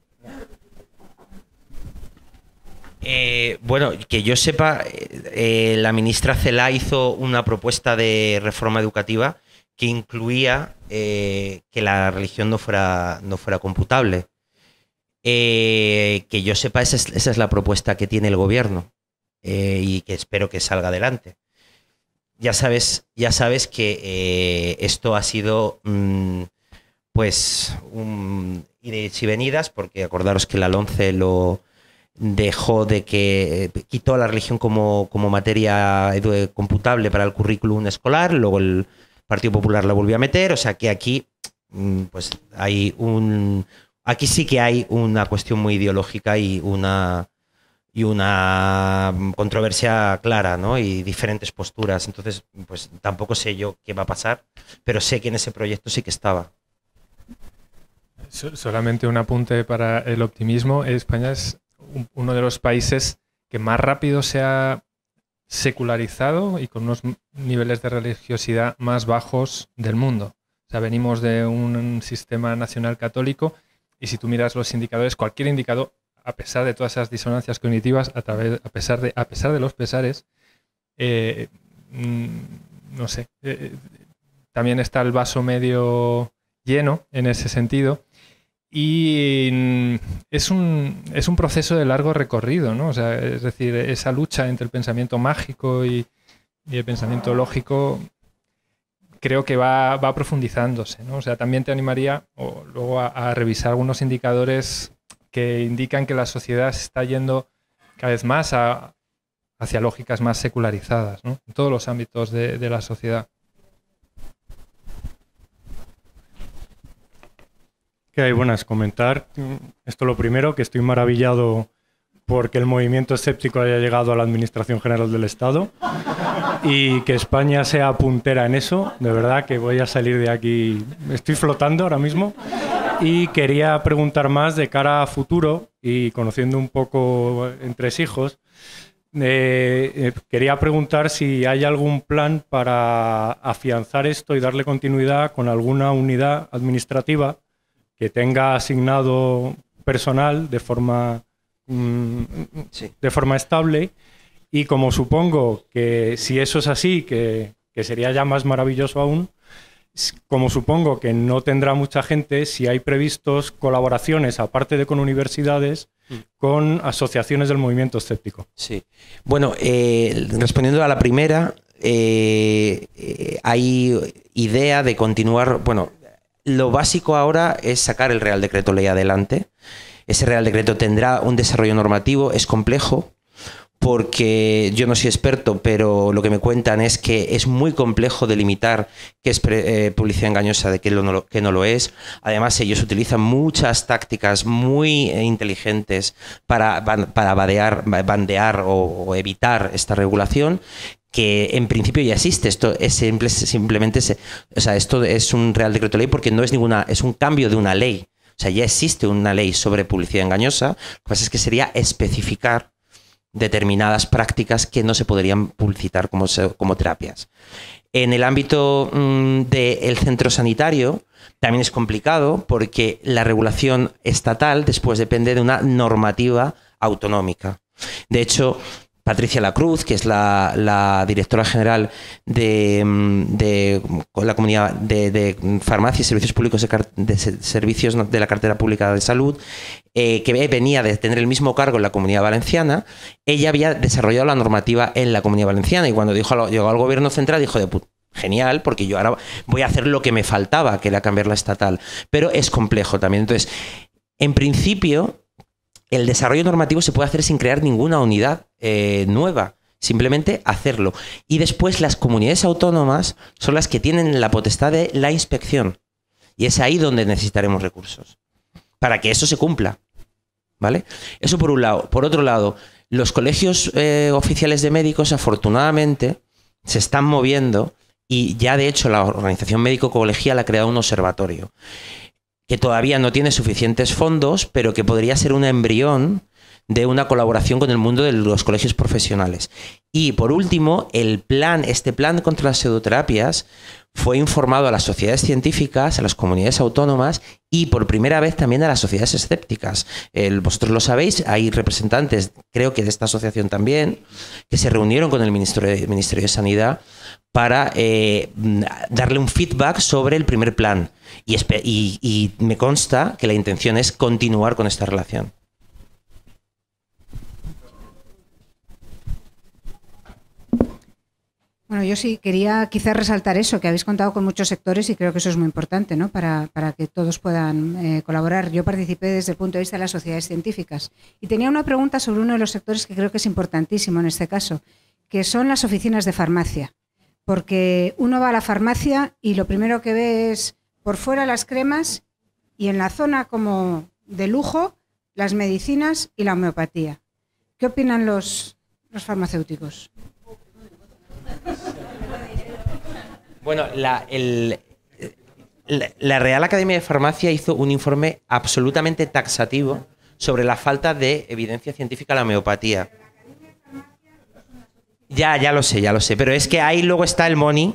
Eh, bueno, que yo sepa, eh, la ministra Cela hizo una propuesta de reforma educativa que incluía eh, que la religión no fuera, no fuera computable. que yo sepa, esa es, la propuesta que tiene el gobierno y que espero que salga adelante. Ya sabes, ya sabes que esto ha sido mm, pues un y venidas, porque acordaros que el alonce lo, dejó de que eh, quitó la religión como, como materia eh, computable para el currículum escolar, luego el Partido Popular la volvió a meter, o sea que aquí mm, pues hay un aquí sí que hay una cuestión muy ideológica y una y una mm, controversia clara, ¿no? Y diferentes posturas. Entonces, pues tampoco sé yo qué va a pasar, pero sé que en ese proyecto sí que estaba. Solamente un apunte para el optimismo. España es uno de los países que más rápido se ha secularizado y con unos niveles de religiosidad más bajos del mundo. O sea, venimos de un sistema nacional católico y si tú miras los indicadores, cualquier indicador, a pesar de todas esas disonancias cognitivas, a, través, a, pesar, de, a pesar de los pesares, eh, mm, no sé, eh, eh, también está el vaso medio lleno en ese sentido y mm, es un, es un proceso de largo recorrido, ¿no? O sea, es decir, esa lucha entre el pensamiento mágico y, el pensamiento lógico creo que va, va, profundizándose, ¿no? O sea, también te animaría o, luego a, revisar algunos indicadores que indican que la sociedad está yendo cada vez más hacia lógicas más secularizadas, ¿no? En todos los ámbitos de la sociedad. que hay buenas. Comentar esto lo primero, que estoy maravillado porque el movimiento escéptico haya llegado a la Administración General del Estado y que España sea puntera en eso. De verdad que voy a salir de aquí, estoy flotando ahora mismo. Y quería preguntar más de cara a futuro y conociendo un poco Entre tres hijos. Eh, eh, quería preguntar si hay algún plan para afianzar esto y darle continuidad con alguna unidad administrativa que tenga asignado personal de forma, mm, de forma estable. Y como supongo que si eso es así, que, sería ya más maravilloso aún, como supongo que no tendrá mucha gente, si hay previstos colaboraciones, aparte de con universidades, mm. con asociaciones del movimiento escéptico. Sí. Bueno, eh, respondiendo a la primera, eh, eh, hay idea de continuar, bueno, lo básico ahora es sacar el Real Decreto Ley adelante. Ese Real Decreto tendrá un desarrollo normativo, es complejo, porque yo no soy experto, pero lo que me cuentan es que es muy complejo delimitar qué es eh, publicidad engañosa de qué, no lo, es. Además, ellos utilizan muchas tácticas muy eh, inteligentes para, para badear, bandear o, evitar esta regulación que en principio ya existe. Esto es simplemente, o sea, esto es un real decreto ley porque no es ninguna, es un cambio de una ley. O sea, ya existe una ley sobre publicidad engañosa. Lo que pasa es que sería especificar determinadas prácticas que no se podrían publicitar como, como terapias. En el ámbito mm, del centro sanitario también es complicado porque la regulación estatal después depende de una normativa autonómica. De hecho, Patricia Lacruz, que es la, directora general de, mm, mm, la comunidad de, de, farmacia y servicios públicos de, servicios de la cartera pública de salud, eh, que venía de tener el mismo cargo en la comunidad valenciana. Ella había desarrollado la normativa en la comunidad valenciana y cuando dijo, llegó al gobierno central dijo de genial, porque yo ahora voy a hacer lo que me faltaba, que era cambiar la estatal. Pero es complejo también. Entonces, en principio, el desarrollo normativo se puede hacer sin crear ninguna unidad eh, nueva, simplemente hacerlo. Y después las comunidades autónomas son las que tienen la potestad de la inspección. Y es ahí donde necesitaremos recursos, para que eso se cumpla. ¿Vale? Eso por un lado. Por otro lado, los colegios eh, oficiales de médicos, afortunadamente, se están moviendo y ya de hecho la organización médico colegial ha creado un observatorio que todavía no tiene suficientes fondos, pero que podría ser un embrión de una colaboración con el mundo de los colegios profesionales. Y por último, el plan, este plan contra las pseudoterapias fue informado a las sociedades científicas, a las comunidades autónomas y por primera vez también a las sociedades escépticas. El, vosotros lo sabéis, hay representantes, creo que de esta asociación también, que se reunieron con el ministro Ministerio de Sanidad para eh, mm, darle un feedback sobre el primer plan. Y, me consta que la intención es continuar con esta relación. Bueno, yo sí quería quizás resaltar eso, que habéis contado con muchos sectores y creo que eso es muy importante, ¿no? Para, que todos puedan eh, colaborar. Yo participé desde el punto de vista de las sociedades científicas y tenía una pregunta sobre uno de los sectores que creo que es importantísimo en este caso, que son las oficinas de farmacia porque uno va a la farmacia y lo primero que ve es por fuera las cremas y en la zona como de lujo las medicinas y la homeopatía. ¿Qué opinan los, los farmacéuticos? Bueno, la, la, Real Academia de Farmacia hizo un informe absolutamente taxativo sobre la falta de evidencia científica de la homeopatía. Ya, ya lo sé, ya lo sé. Pero es que ahí luego está el money.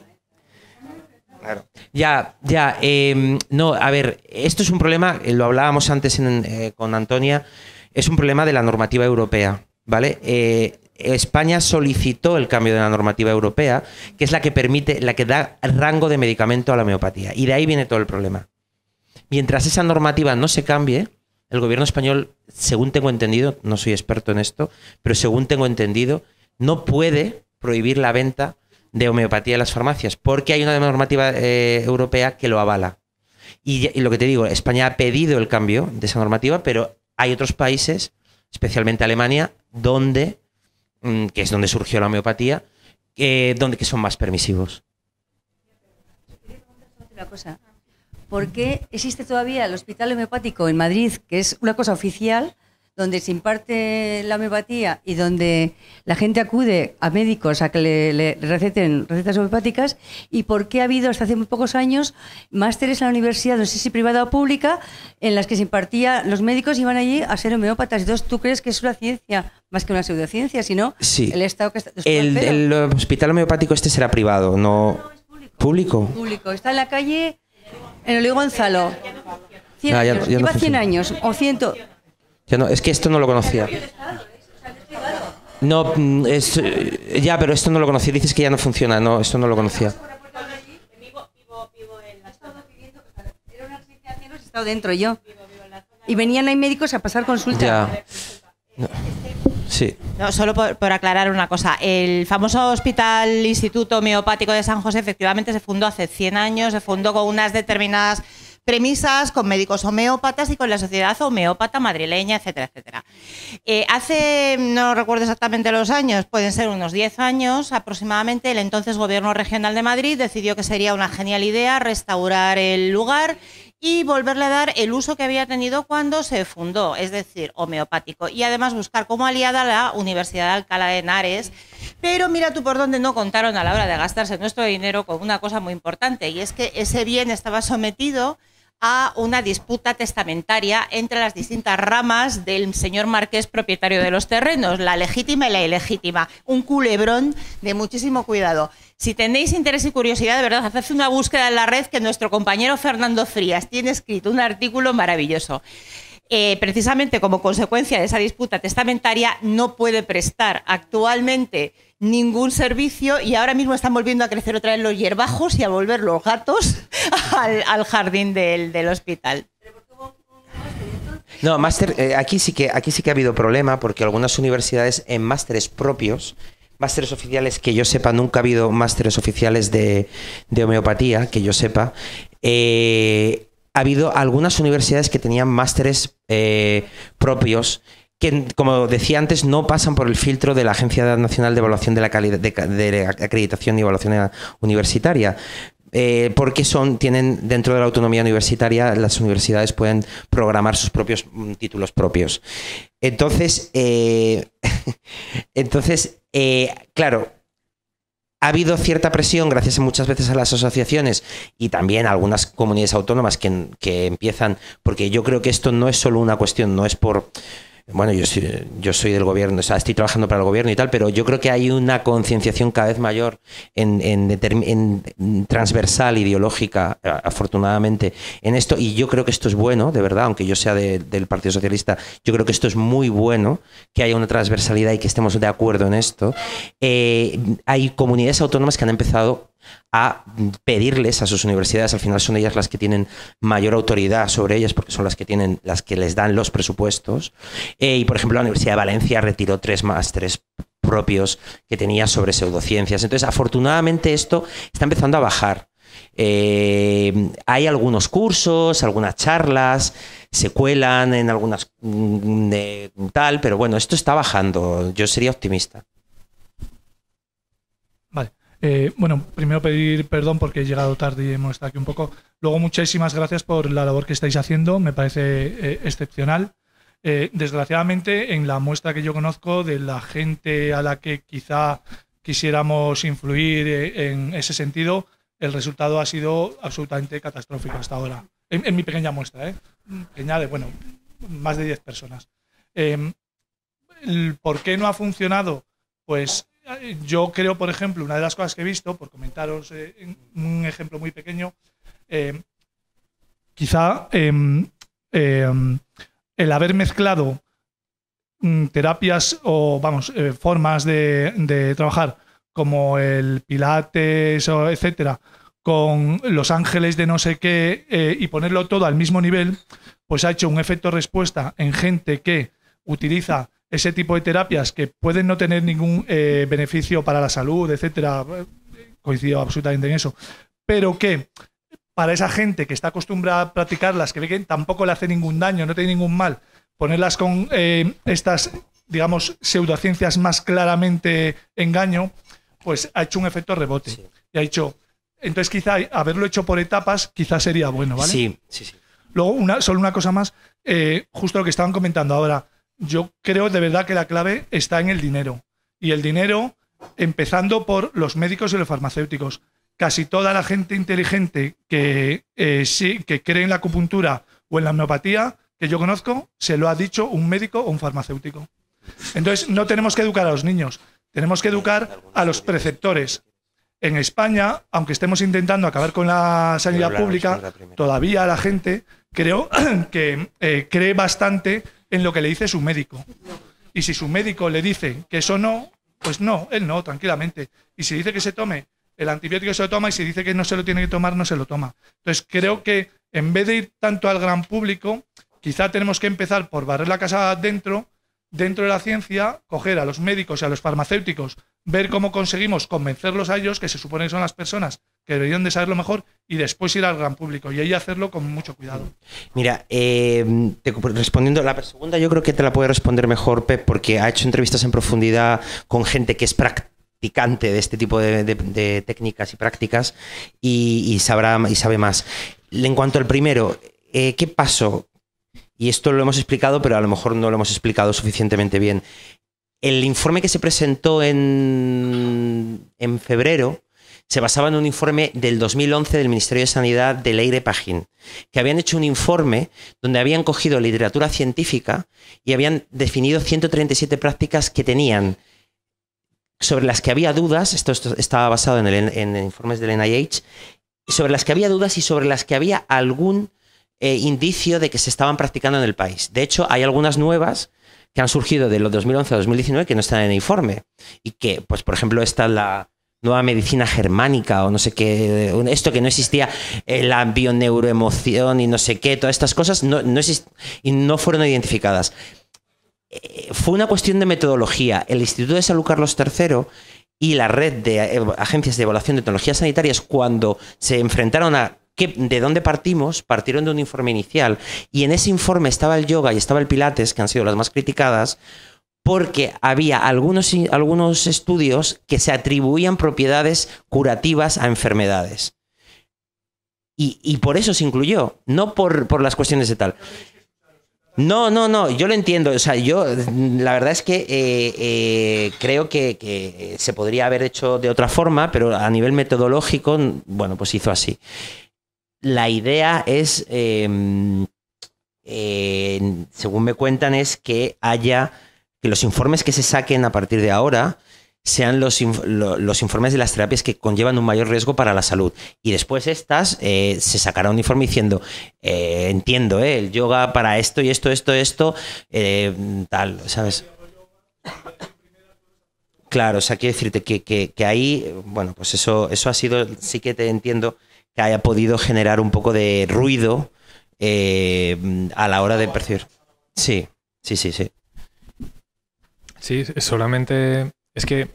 Claro. Ya, ya. Em, no, a ver, esto es un problema, eh, lo hablábamos antes eh, con Antonia, es un problema de la normativa europea, ¿vale? Eh, España solicitó el cambio de la normativa europea, que es la que permite, la que da rango de medicamento a la homeopatía. Y de ahí viene todo el problema. Mientras esa normativa no se cambie, el gobierno español, según tengo entendido, no soy experto en esto, pero según tengo entendido, no puede prohibir la venta de homeopatía en las farmacias, porque hay una normativa eh, europea que lo avala. Y, lo que te digo, España ha pedido el cambio de esa normativa, pero hay otros países, especialmente Alemania, donde, mm, que es donde surgió la homeopatía, donde que son más permisivos. Una cosa. ¿Por qué existe todavía el hospital homeopático en Madrid, que es una cosa oficial, donde se imparte la homeopatía y donde la gente acude a médicos a que le, receten recetas homeopáticas y por qué ha habido hasta hace muy pocos años másteres en la universidad, no sé si privada o pública, en las que se impartía, los médicos iban allí a ser homeópatas. Entonces, ¿tú crees que es una ciencia más que una pseudociencia? sino sí. el Estado que está... El, hospital homeopático este será privado, no... público. ¿Público? Está en la calle, en Oleo Gonzalo. Ah, Lleva 100 años o 100... Ya no, es que esto no lo conocía. ¿eh? No, mm, es, eh, ya, pero esto no lo conocía. Dices que ya no funciona. No, esto no lo conocía. dentro yo. Y venían ahí médicos a pasar consulta. Eh, este- sí. solo por, por, aclarar una cosa. El famoso Hospital Instituto Homeopático de San José efectivamente se fundó hace 100 años, se fundó con unas determinadas premisas con médicos homeópatas y con la sociedad homeópata madrileña, etcétera, etcétera. Eh, hace, no recuerdo exactamente los años, pueden ser unos 10 años aproximadamente, el entonces gobierno regional de Madrid decidió que sería una genial idea restaurar el lugar y volverle a dar el uso que había tenido cuando se fundó, es decir, homeopático. Y además buscar como aliada la Universidad de Alcalá de Henares. Pero mira tú por dónde no contaron a la hora de gastarse nuestro dinero con una cosa muy importante, y es que ese bien estaba sometido a una disputa testamentaria entre las distintas ramas del señor Marqués propietario de los terrenos, la legítima y la ilegítima. Un culebrón de muchísimo cuidado. Si tenéis interés y curiosidad, de verdad, haced una búsqueda en la red que nuestro compañero Fernando Frías tiene escrito un artículo maravilloso. Eh, precisamente como consecuencia de esa disputa testamentaria, no puede prestar actualmente ningún servicio y ahora mismo están volviendo a crecer otra vez los hierbajos y a volver los gatos al, jardín del, hospital. No, máster, eh, aquí sí que aquí sí que ha habido problema porque algunas universidades en másteres propios, másteres oficiales que yo sepa, nunca ha habido másteres oficiales de, homeopatía, que yo sepa, eh, ha habido algunas universidades que tenían másteres eh, propios que, como decía antes, no pasan por el filtro de la Agencia Nacional de Evaluación de la Calidad de, Acreditación y Evaluación Universitaria. Eh, porque son, tienen dentro de la autonomía universitaria, las universidades pueden programar sus propios mm, títulos propios. Entonces, eh, entonces eh, claro, ha habido cierta presión, gracias muchas veces a las asociaciones y también a algunas comunidades autónomas que, que empiezan, porque yo creo que esto no es solo una cuestión, no es por bueno, yo soy, yo soy del gobierno, o sea, estoy trabajando para el gobierno y tal, pero yo creo que hay una concienciación cada vez mayor en, en, transversal, ideológica, afortunadamente, en esto. Y yo creo que esto es bueno, de verdad, aunque yo sea del Partido Socialista, yo creo que esto es muy bueno, que haya una transversalidad y que estemos de acuerdo en esto. Eh, hay comunidades autónomas que han empezado a pedirles a sus universidades, al final son ellas las que tienen mayor autoridad sobre ellas porque son las que tienen las que les dan los presupuestos. Eh, y por ejemplo, la Universidad de Valencia retiró tres másteres propios que tenía sobre pseudociencias. Entonces, afortunadamente esto está empezando a bajar. Eh, hay algunos cursos, algunas charlas, se cuelan en algunas mm, de, tal, pero bueno, esto está bajando. Yo sería optimista. Eh, bueno, primero pedir perdón porque he llegado tarde y hemos estado aquí un poco. Luego, muchísimas gracias por la labor que estáis haciendo, me parece eh, excepcional. Eh, desgraciadamente, en la muestra que yo conozco de la gente a la que quizá quisiéramos influir en ese sentido, el resultado ha sido absolutamente catastrófico hasta ahora. En, mi pequeña muestra, ¿eh? de, bueno, más de 10 personas. ¿Por qué no ha funcionado? Pues yo creo, por ejemplo, una de las cosas que he visto, por comentaros eh, un ejemplo muy pequeño, eh, quizá em, em, el haber mezclado mm, terapias o, vamos, eh, formas de, de, trabajar como el pilates, etcétera, con los ángeles de no sé qué y ponerlo todo al mismo nivel, pues ha hecho un efecto respuesta en gente que utiliza ese tipo de terapias que pueden no tener ningún eh, beneficio para la salud, etcétera, coincido absolutamente en eso, pero que para esa gente que está acostumbrada a practicarlas, que ve que tampoco le hace ningún daño, no tiene ningún mal, ponerlas con eh, estas, digamos, pseudociencias más claramente engaño, pues ha hecho un efecto rebote. Y ha hecho. Entonces, quizá haberlo hecho por etapas, quizá sería bueno, ¿vale? Sí, sí, sí. Luego, una, solo una cosa más, eh, justo lo que estaban comentando ahora yo creo de verdad que la clave está en el dinero. Y el dinero, empezando por los médicos y los farmacéuticos. Casi toda la gente inteligente que, eh, sí, que cree en la acupuntura o en la homeopatía que yo conozco, se lo ha dicho un médico o un farmacéutico. Entonces, no tenemos que educar a los niños, tenemos que educar a los preceptores. En España, aunque estemos intentando acabar con la sanidad pública, todavía la gente creo que eh, cree bastante en lo que le dice su médico. Y si su médico le dice que eso no, pues no, él no, tranquilamente. Y si dice que se tome el antibiótico, se lo toma. Y si dice que no se lo tiene que tomar, no se lo toma. Entonces creo que en vez de ir tanto al gran público, quizá tenemos que empezar por barrer la casa adentro, dentro de la ciencia, coger a los médicos y a los farmacéuticos, ver cómo conseguimos convencerlos a ellos, que se supone que son las personas que deberían de saberlo mejor y después ir al gran público y ahí hacerlo con mucho cuidado. Mira, em, respondiendo la segunda, yo creo que te la puede responder mejor Pep porque ha hecho entrevistas en profundidad con gente que es practicante de este tipo de, técnicas y prácticas y, sabrá y sabe más. En cuanto al primero, eh, ¿qué pasó? Y esto lo hemos explicado, pero a lo mejor no lo hemos explicado suficientemente bien. El informe que se presentó en, en febrero, se basaba en un informe del 2011 del Ministerio de Sanidad de Leire Pagin que habían hecho un informe donde habían cogido literatura científica y habían definido 137 prácticas que tenían sobre las que había dudas, esto, estaba basado en, informes del NIH, sobre las que había dudas y sobre las que había algún eh, indicio de que se estaban practicando en el país. De hecho, hay algunas nuevas que han surgido de los 2011 a 2019 que no están en el informe y que, pues, por ejemplo, esta la, nueva medicina germánica o no sé qué, esto que no existía, eh, la bioneuroemoción y no sé qué, todas estas cosas no, no y no fueron identificadas. Eh, fue una cuestión de metodología. El Instituto de Salud Carlos III y la red de eh, agencias de evaluación de tecnologías sanitarias, cuando se enfrentaron a de dónde partimos, partieron de un informe inicial. Y en ese informe estaba el yoga y estaba el pilates, que han sido las más criticadas, porque había algunos, algunos estudios que se atribuían propiedades curativas a enfermedades. Y, por eso se incluyó, no por, las cuestiones de tal. No, no, no, yo lo entiendo. O sea, yo la verdad es que eh, eh, creo que, se podría haber hecho de otra forma, pero a nivel metodológico, bueno, pues hizo así la idea es, em, eh, según me cuentan, es que haya que los informes que se saquen a partir de ahora sean los, los, informes de las terapias que conllevan un mayor riesgo para la salud. Y después estas eh, se sacará un informe diciendo, eh, entiendo, eh, el yoga para esto y esto, esto, esto, tal, ¿sabes? Claro, o sea, quiero decirte que, que, ahí, bueno, pues eso, eso ha sido, sí que te entiendo que haya podido generar un poco de ruido a la hora de percibir. Sí, sí, sí, sí. Sí, solamente es que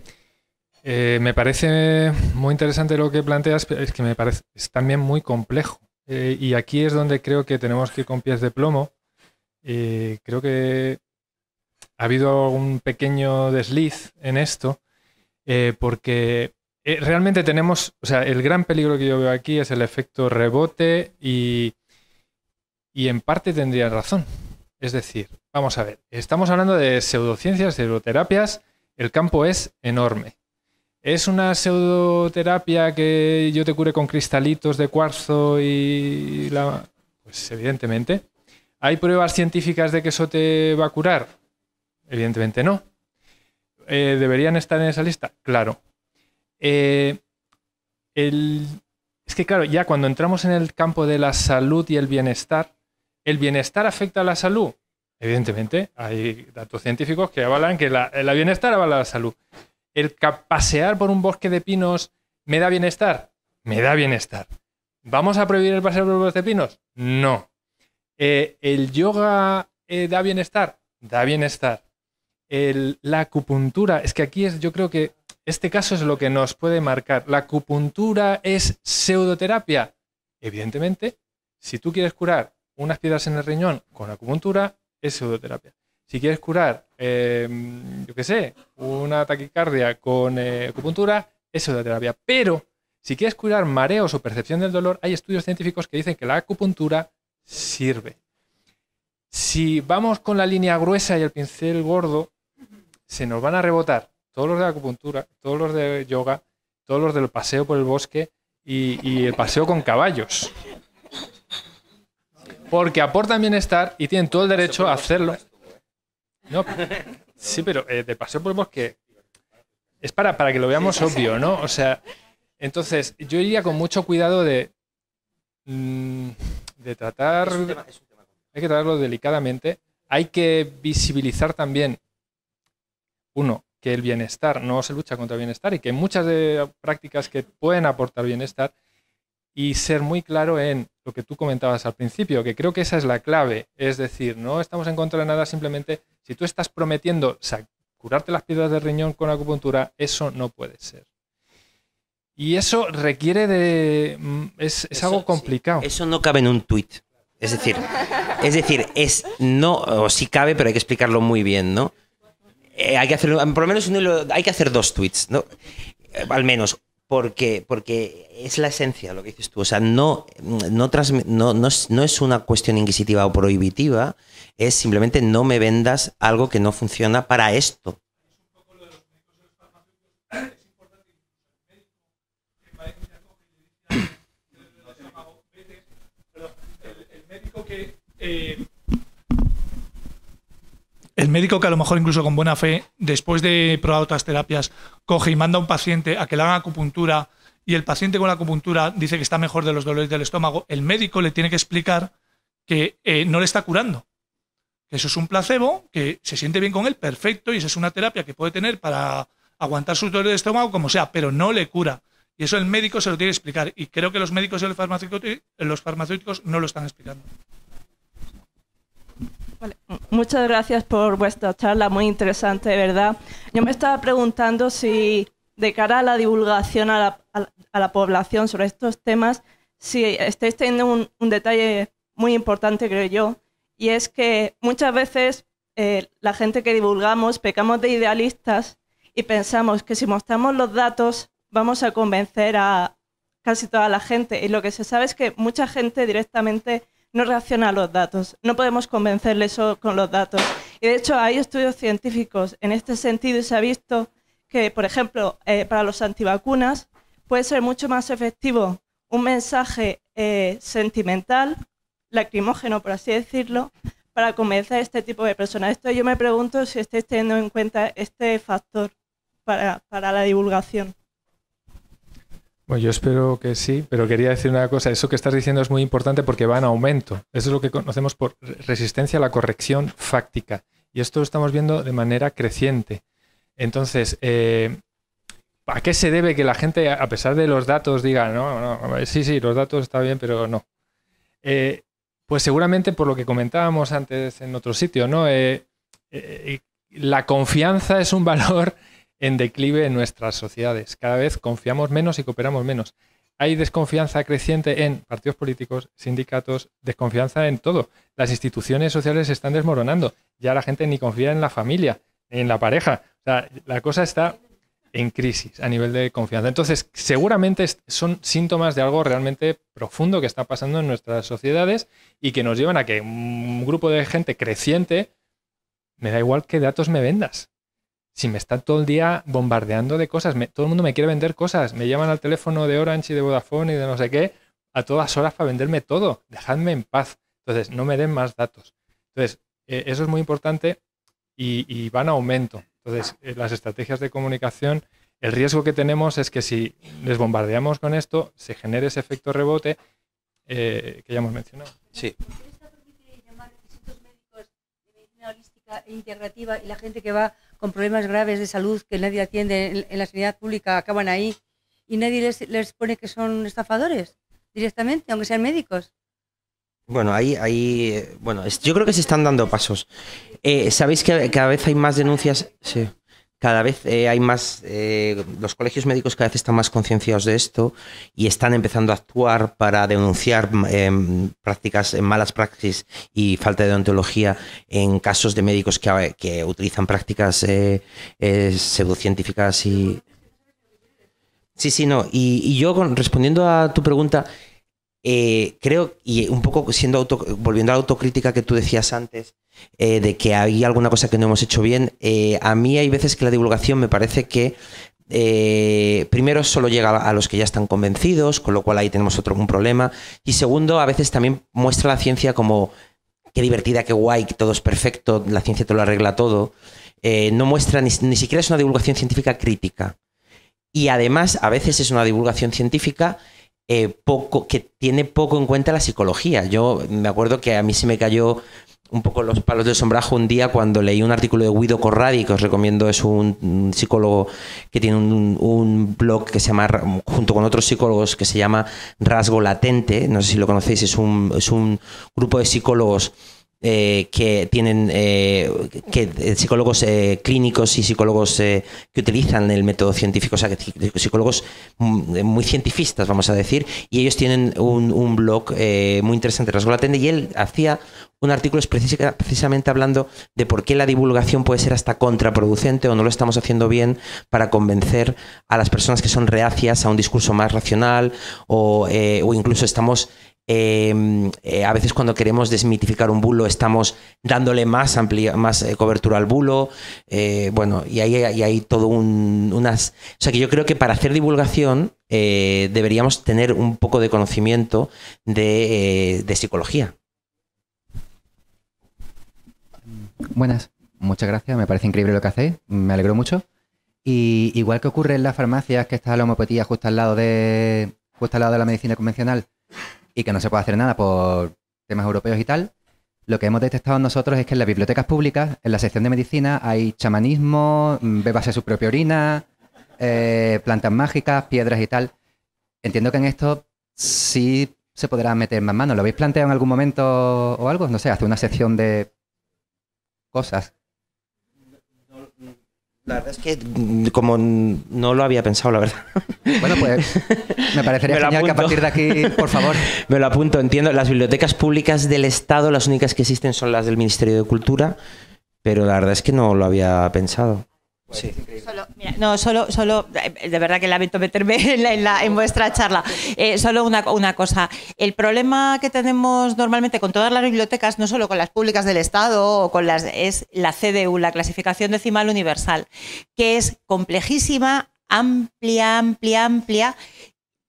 eh, me parece muy interesante lo que planteas, pero es que me parece también muy complejo. Eh, y aquí es donde creo que tenemos que ir con pies de plomo. Eh, creo que ha habido un pequeño desliz en esto, porque realmente tenemos, o sea, el gran peligro que yo veo aquí es el efecto rebote y, y en parte tendría razón. Es decir, Vamos a ver, estamos hablando de pseudociencias, pseudoterapias, el campo es enorme. ¿Es una pseudoterapia que yo te cure con cristalitos de cuarzo y la... Pues evidentemente. ¿Hay pruebas científicas de que eso te va a curar? Evidentemente no. Eh, ¿Deberían estar en esa lista? Claro. Eh, es que claro, ya cuando entramos en el campo de la salud y el bienestar, ¿el bienestar afecta a la salud? Evidentemente, hay datos científicos que avalan que la, el bienestar avala la salud. ¿El pasear por un bosque de pinos me da bienestar? Me da bienestar. ¿Vamos a prohibir el paseo por bosque de pinos? No. Eh, ¿El yoga eh, da bienestar? Da bienestar. la acupuntura, es que aquí es, yo creo que este caso es lo que nos puede marcar. ¿La acupuntura es pseudoterapia? Evidentemente, si tú quieres curar unas piedras en el riñón con acupuntura, es pseudoterapia. Si quieres curar, em, yo qué sé, una taquicardia con eh, acupuntura, es pseudoterapia. Pero si quieres curar mareos o percepción del dolor, hay estudios científicos que dicen que la acupuntura sirve. Si vamos con la línea gruesa y el pincel gordo, se nos van a rebotar todos los de acupuntura, todos los de yoga, todos los del paseo por el bosque y el paseo con caballos. Porque aportan bienestar y tienen todo el derecho a hacerlo. sí, pero eh, de paso por que es para, para que lo veamos obvio, ¿no? O sea, entonces yo iría con mucho cuidado de, mm, de tratar... Hay que tratarlo delicadamente. Hay que visibilizar también, uno, que el bienestar no se lucha contra el bienestar y que hay muchas de eh, prácticas que pueden aportar bienestar y ser muy claro en lo que tú comentabas al principio, que creo que esa es la clave. Es decir, no estamos en contra de nada, simplemente si tú estás prometiendo curarte las piedras de riñón con acupuntura, eso no puede ser. Y eso requiere de... Mm, es, algo complicado. Eso no cabe en un tuit. Es decir, es decir, es no, o sí cabe, pero hay que explicarlo muy bien, ¿no? Eh, hay que hacer, por lo menos hay que hacer dos tweets, ¿no? Eh, al menos porque, porque es la esencia lo que dices tú. O sea, no, no, no, no, es, una cuestión inquisitiva o prohibitiva, es simplemente no me vendas algo que no funciona para esto. Eh, el médico que a lo mejor incluso con buena fe, después de probar otras terapias, coge y manda a un paciente a que le hagan acupuntura y el paciente con la acupuntura dice que está mejor de los dolores del estómago, el médico le tiene que explicar que eh, no le está curando. que Eso es un placebo, que se siente bien con él, perfecto, y esa es una terapia que puede tener para aguantar sus dolores de estómago como sea, pero no le cura. Y eso el médico se lo tiene que explicar. Y creo que los médicos y los farmacéuticos no lo están explicando. Muchas gracias por vuestra charla, muy interesante, de verdad. Yo me estaba preguntando si de cara a la divulgación a la, población sobre estos temas, si estáis teniendo un, detalle muy importante, creo yo, y es que muchas veces eh, la gente que divulgamos pecamos de idealistas y pensamos que si mostramos los datos vamos a convencer a casi toda la gente. Y lo que se sabe es que mucha gente directamente no reacciona a los datos. No podemos convencerle eso con los datos. Y de hecho hay estudios científicos en este sentido y se ha visto que, por ejemplo, eh, para los antivacunas puede ser mucho más efectivo un mensaje eh, sentimental, lacrimógeno, por así decirlo, para convencer a este tipo de personas. Esto yo me pregunto si estáis teniendo en cuenta este factor para, para la divulgación. Bueno, yo espero que sí, pero quería decir una cosa. Eso que estás diciendo es muy importante porque va en aumento. Eso es lo que conocemos por resistencia a la corrección fáctica. Y esto lo estamos viendo de manera creciente. Entonces, eh, ¿a qué se debe que la gente, a pesar de los datos, diga, no, no, sí, sí, los datos están bien, pero no? Eh, pues seguramente por lo que comentábamos antes en otro sitio, ¿no? Eh, la confianza es un valor en declive en nuestras sociedades. Cada vez confiamos menos y cooperamos menos. Hay desconfianza creciente en partidos políticos, sindicatos, desconfianza en todo. Las instituciones sociales se están desmoronando. Ya la gente ni confía en la familia, en la pareja. O sea, la cosa está en crisis a nivel de confianza. Entonces, seguramente son síntomas de algo realmente profundo que está pasando en nuestras sociedades y que nos llevan a que un grupo de gente creciente, me da igual qué datos me vendas, si me está todo el día bombardeando de cosas, todo el mundo me quiere vender cosas, me llaman al teléfono de Orange y de Vodafone y de no sé qué, a todas horas para venderme todo, dejadme en paz. Entonces, no me den más datos. Entonces, eh, eso es muy importante y, van a aumento. Entonces, eh, las estrategias de comunicación, el riesgo que tenemos es que si les bombardeamos con esto, se genere ese efecto rebote eh, que ya hemos mencionado. Sí. E integrativa y la gente que va con problemas graves de salud que nadie atiende en, la sanidad pública acaban ahí y nadie les, les, pone que son estafadores directamente, aunque sean médicos. Bueno, ahí, ahí bueno, yo creo que se están dando pasos. Eh, Sabéis que cada vez hay más denuncias. Sí cada vez eh, hay más, eh, los colegios médicos cada vez están más concienciados de esto y están empezando a actuar para denunciar em, prácticas, em, malas prácticas y falta de odontología en casos de médicos que, eh, utilizan prácticas pseudocientíficas y... Sí, sí, no. Y, yo respondiendo a tu pregunta, creo, y un poco siendo volviendo a la autocrítica que tú decías antes, eh, de que hay alguna cosa que no hemos hecho bien. Eh, a mí hay veces que la divulgación me parece que eh, primero solo llega a los que ya están convencidos, con lo cual ahí tenemos otro un problema. Y segundo, a veces también muestra la ciencia como qué divertida, qué guay, que todo es perfecto, la ciencia te lo arregla todo. no muestra ni, siquiera es una divulgación científica crítica. Y además, a veces es una divulgación científica poco, que tiene poco en cuenta la psicología. Yo me acuerdo que a mí se me cayó un poco los palos de sombrajo un día cuando leí un artículo de Guido Corradi, que os recomiendo, es un, psicólogo que tiene un, blog que se llama, junto con otros psicólogos, que se llama Rasgo Latente, no sé si lo conocéis, es un, es un grupo de psicólogos eh, que tienen eh, que eh, psicólogos clínicos y psicólogos que utilizan el método científico, o sea, psicólogos mm, muy cientifistas, vamos a decir, y ellos tienen un, blog muy interesante, Rasgo y él hacía un artículo precisamente hablando de por qué la divulgación puede ser hasta contraproducente o no lo estamos haciendo bien para convencer a las personas que son reacias a un discurso más racional o incluso estamos Em, eh, a veces cuando queremos desmitificar un bulo estamos dándole más, amplia, más eh, cobertura al bulo. Eh, bueno, y ahí, hay todo un, unas... O sea que yo creo que para hacer divulgación deberíamos tener un poco de conocimiento de, psicología. Buenas, muchas gracias. Me parece increíble lo que hacéis. Me alegro mucho. Y igual que ocurre en las farmacias, que está la homopatía justo al lado de, justo al lado de la medicina convencional, y que no se puede hacer nada por temas europeos y tal, lo que hemos detectado nosotros es que en las bibliotecas públicas, en la sección de medicina, hay chamanismo, mm, bebase su propia orina, eh, plantas mágicas, piedras y tal. Entiendo que en esto sí se podrá meter más mano. ¿Lo habéis planteado en algún momento o algo? No sé, hace una sección de cosas la verdad es que mm, como no lo había pensado, la verdad. Bueno, pues me parecería genial que a partir de aquí, por favor. me lo apunto, entiendo. Las bibliotecas públicas del Estado, las únicas que existen son las del Ministerio de Cultura, pero la verdad es que no lo había pensado. Sí. Solo, no, solo, solo, eh, de verdad que lamento meterme en, la, en, vuestra charla. Eh, solo una, una, cosa. El problema que tenemos normalmente con todas las bibliotecas, no solo con las públicas del Estado o con las, es la CDU, la clasificación decimal universal, que es complejísima, amplia, amplia, amplia,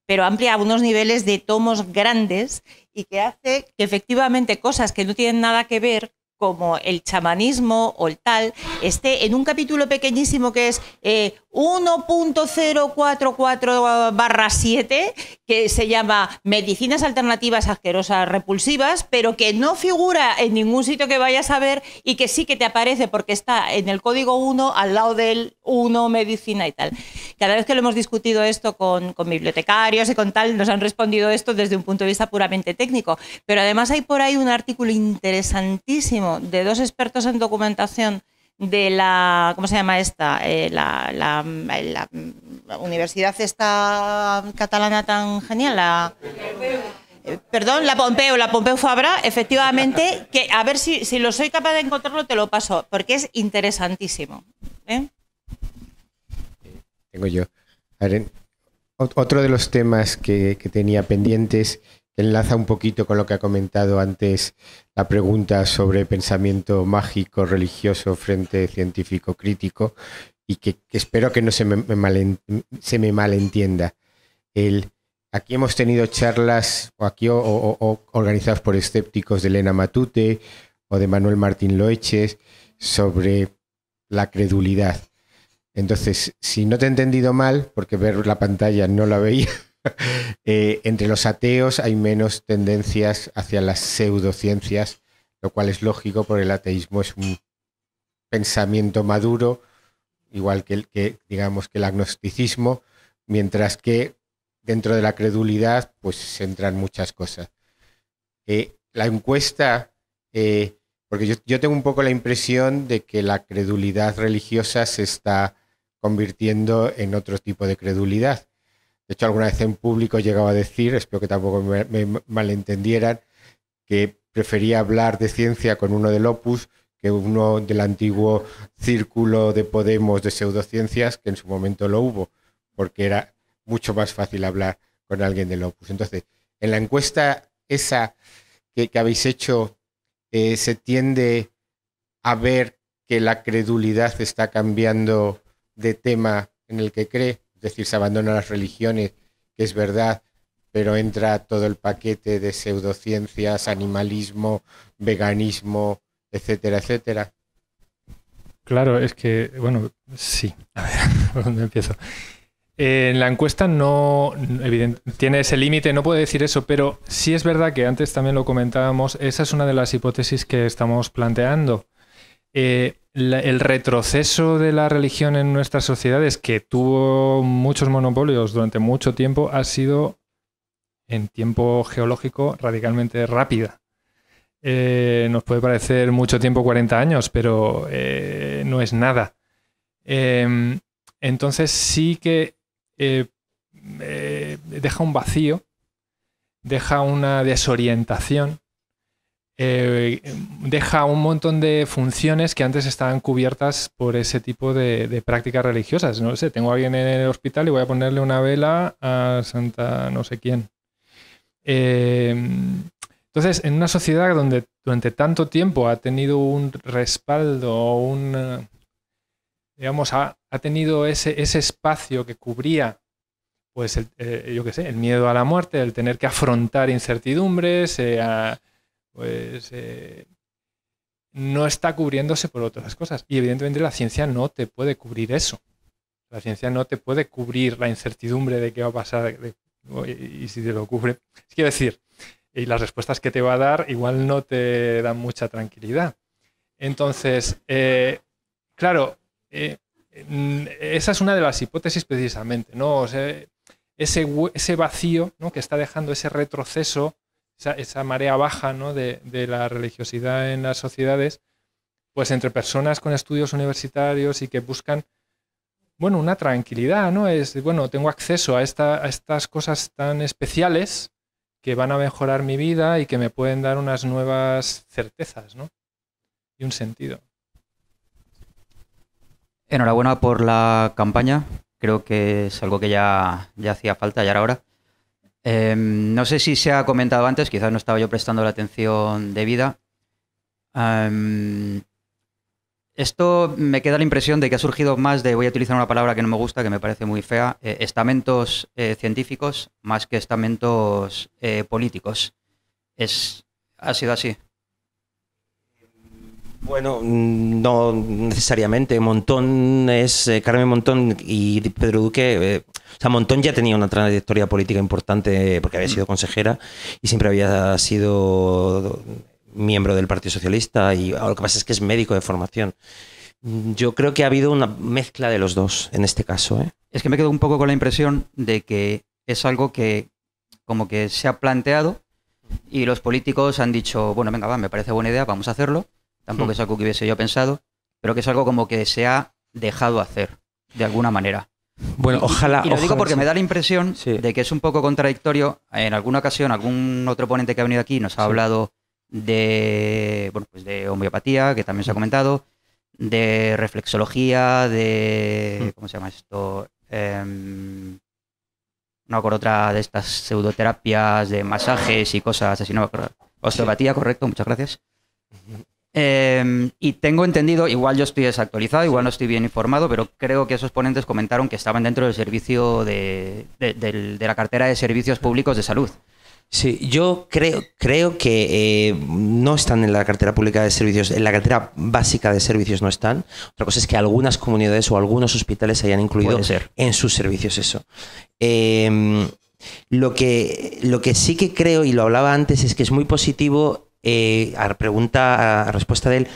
pero amplia a unos niveles de tomos grandes y que hace que efectivamente cosas que no tienen nada que ver como el chamanismo o el tal, esté en un capítulo pequeñísimo que es eh, 1.044 7, que se llama Medicinas Alternativas Asquerosas Repulsivas, pero que no figura en ningún sitio que vayas a ver y que sí que te aparece porque está en el código 1 al lado del 1 medicina y tal. Cada vez que lo hemos discutido esto con bibliotecarios y con tal, nos han respondido esto desde un punto de vista puramente técnico. Pero además hay por ahí un artículo interesantísimo de dos expertos en documentación de la, ¿cómo se llama esta? Eh, la, la, universidad esta catalana tan genial, la... Eh, perdón, la Pompeu, la Pompeu Fabra, efectivamente, que a ver si, lo soy capaz de encontrarlo, te lo paso, porque es interesantísimo. ¿eh? Tengo yo. Ver, otro de los temas que, que tenía pendientes enlaza un poquito con lo que ha comentado antes la pregunta sobre pensamiento mágico, religioso frente científico crítico y que, espero que no se me, se malentienda. El, aquí hemos tenido charlas o aquí organizadas por escépticos de Elena Matute o de Manuel Martín Loeches sobre la credulidad. Entonces, si no te he entendido mal, porque ver la pantalla no la veía, Eh, entre los ateos hay menos tendencias hacia las pseudociencias, lo cual es lógico porque el ateísmo es un pensamiento maduro, igual que, el, digamos que el agnosticismo, mientras que dentro de la credulidad pues se entran muchas cosas. Eh, la encuesta, eh, porque yo, tengo un poco la impresión de que la credulidad religiosa se está convirtiendo en otro tipo de credulidad. De hecho, alguna vez en público llegado a decir, espero que tampoco me, malentendieran, que prefería hablar de ciencia con uno del Opus que uno del antiguo círculo de Podemos de pseudociencias, que en su momento lo hubo, porque era mucho más fácil hablar con alguien del Opus. Entonces, en la encuesta esa que, habéis hecho, eh, se tiende a ver que la credulidad está cambiando de tema en el que cree decir se abandonan las religiones, que es verdad, pero entra todo el paquete de pseudociencias, animalismo, veganismo, etcétera, etcétera. Claro, es que, bueno, sí. A ver, ¿por dónde empiezo? Eh, en la encuesta no, tiene ese límite, no puede decir eso, pero sí es verdad que antes también lo comentábamos, esa es una de las hipótesis que estamos planteando. Eh, el retroceso de la religión en nuestras sociedades, que tuvo muchos monopolios durante mucho tiempo, ha sido en tiempo geológico radicalmente rápida. Eh, nos puede parecer mucho tiempo, 40 años, pero eh, no es nada. Em, entonces sí que eh, deja un vacío, deja una desorientación eh, deja un montón de funciones que antes estaban cubiertas por ese tipo de, prácticas religiosas. No sé, tengo a alguien en el hospital y voy a ponerle una vela a Santa no sé quién. Eh, entonces, en una sociedad donde durante tanto tiempo ha tenido un respaldo, un, digamos, ha, tenido ese, ese espacio que cubría pues eh, yo qué sé, el miedo a la muerte, el tener que afrontar incertidumbres, pues eh, no está cubriéndose por otras cosas. Y evidentemente la ciencia no te puede cubrir eso. La ciencia no te puede cubrir la incertidumbre de qué va a pasar y, si te lo cubre. Quiero decir, y las respuestas que te va a dar igual no te dan mucha tranquilidad. Entonces, eh, claro, eh, mm, esa es una de las hipótesis precisamente, ¿no? ese, ese, vacío ¿no? que está dejando ese retroceso esa, marea baja ¿no? de, la religiosidad en las sociedades, pues entre personas con estudios universitarios y que buscan, bueno, una tranquilidad, ¿no? Es, bueno, tengo acceso a, esta, a estas cosas tan especiales que van a mejorar mi vida y que me pueden dar unas nuevas certezas, ¿no? Y un sentido. Enhorabuena por la campaña. Creo que es algo que ya, ya hacía falta, ya ahora. Em, no sé si se ha comentado antes, quizás no estaba yo prestando la atención debida. Em, esto me queda la impresión de que ha surgido más de, voy a utilizar una palabra que no me gusta, que me parece muy fea, eh, estamentos eh, científicos más que estamentos eh, políticos. Es, ha sido así. Bueno, no necesariamente. Montón es eh, Carmen Montón y Pedro Duque. Eh, o sea, Montón ya tenía una trayectoria política importante porque había sido consejera y siempre había sido miembro del Partido Socialista. Y ahora lo que pasa es que es médico de formación. Yo creo que ha habido una mezcla de los dos en este caso. ¿eh? Es que me quedo un poco con la impresión de que es algo que como que se ha planteado y los políticos han dicho, bueno, venga, va, me parece buena idea, vamos a hacerlo Tampoco es algo que hubiese yo pensado, pero que es algo como que se ha dejado hacer, de alguna manera. Bueno, ojalá. Y, lo digo porque me da la impresión de que es un poco contradictorio. En alguna ocasión, algún otro ponente que ha venido aquí nos ha hablado de, bueno, pues de homeopatía, que también se ha mm. comentado, de reflexología, de. Mm. ¿Cómo se llama esto? Em, no con otra de estas pseudoterapias, de masajes y cosas así, no Osteopatía, correcto, muchas gracias. Em, y tengo entendido, igual yo estoy desactualizado, igual no estoy bien informado, pero creo que esos ponentes comentaron que estaban dentro del servicio de, la cartera de servicios públicos de salud. Sí, yo creo, creo que eh, no están en la cartera pública de servicios, en la cartera básica de servicios no están. Otra cosa es que algunas comunidades o algunos hospitales hayan incluido en sus servicios eso. Em, lo, que, lo que sí que creo, y lo hablaba antes, es que es muy positivo eh, a pregunta, a respuesta de él,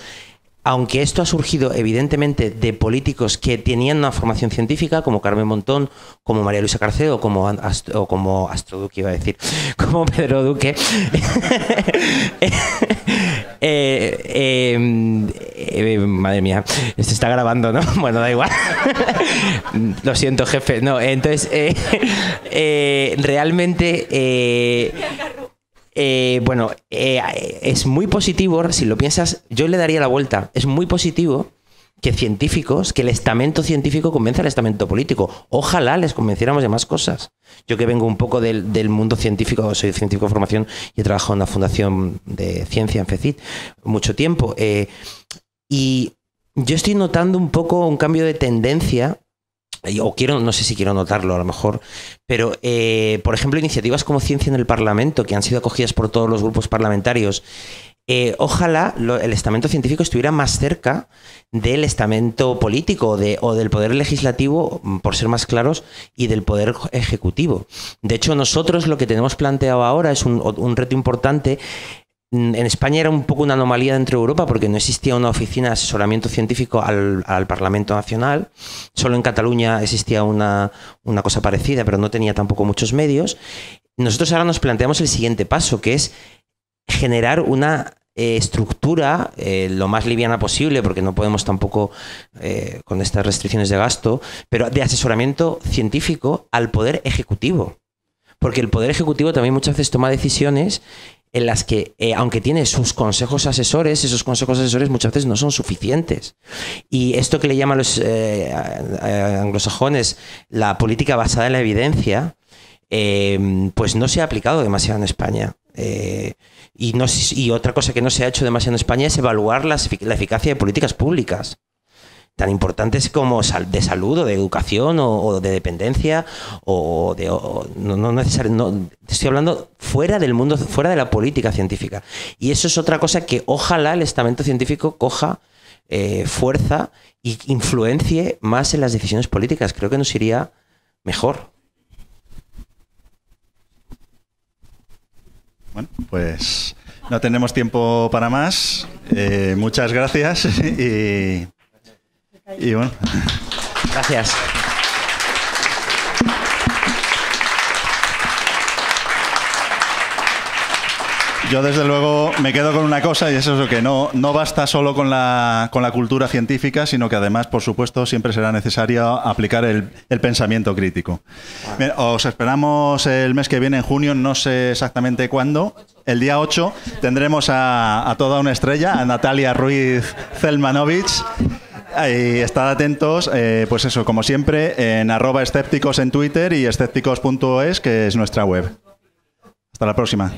aunque esto ha surgido evidentemente de políticos que tenían una formación científica, como Carmen Montón, como María Luisa Carcedo, como o como Astro Duque, iba a decir, como Pedro Duque, eh, eh, madre mía, se está grabando, ¿no? Bueno, da igual. Lo siento, jefe. No, entonces, realmente eh, bueno, eh, eh, es muy positivo, si lo piensas, yo le daría la vuelta, es muy positivo que científicos, que el estamento científico convenza al estamento político. Ojalá les convenciéramos de más cosas. Yo que vengo un poco del, mundo científico, soy científico de formación y he trabajado en la Fundación de Ciencia, en FECIT, mucho tiempo. y yo estoy notando un poco un cambio de tendencia o quiero, no sé si quiero notarlo a lo mejor, pero eh, por ejemplo iniciativas como Ciencia en el Parlamento, que han sido acogidas por todos los grupos parlamentarios, eh, ojalá el estamento científico estuviera más cerca del estamento político o del poder legislativo, mm, por ser más claros, y del poder ejecutivo. De hecho, nosotros lo que tenemos planteado ahora es un reto importante Mm, en España era un poco una anomalía dentro de Europa porque no existía una oficina de asesoramiento científico al, Parlamento Nacional. Solo en Cataluña existía una, cosa parecida, pero no tenía tampoco muchos medios. Nosotros ahora nos planteamos el siguiente paso, que es generar una eh, estructura eh, lo más liviana posible, porque no podemos tampoco eh, con estas restricciones de gasto, pero de asesoramiento científico al Poder Ejecutivo porque el Poder Ejecutivo también muchas veces toma decisiones en las que, eh, aunque tiene sus consejos asesores, esos consejos asesores muchas veces no son suficientes. Y esto que le llaman los eh, anglosajones la política basada en la evidencia, em, pues no se ha aplicado demasiado en España. Eh, y, no, otra cosa que no se ha hecho demasiado en España es evaluar la eficacia de políticas públicas tan importantes como de salud o de educación o, de dependencia o de no, necesario, no estoy hablando fuera del mundo fuera de la política científica y eso es otra cosa que ojalá el estamento científico coja eh, fuerza y influencie más en las decisiones políticas creo que nos iría mejor bueno pues no tenemos tiempo para más eh, muchas gracias y y bueno. Gracias. Yo desde luego me quedo con una cosa y eso es lo que no, no basta solo con la, con la cultura científica, sino que además, por supuesto, siempre será necesario aplicar el, pensamiento crítico. os esperamos el mes que viene, en junio, no sé exactamente cuándo. El día 8 tendremos a, a toda una estrella, a Natalia Ruiz Zelmanovich. Y estad atentos, eh, pues eso, como siempre, en arroba escépticos en Twitter y escépticos.es, que es nuestra web. Hasta la próxima.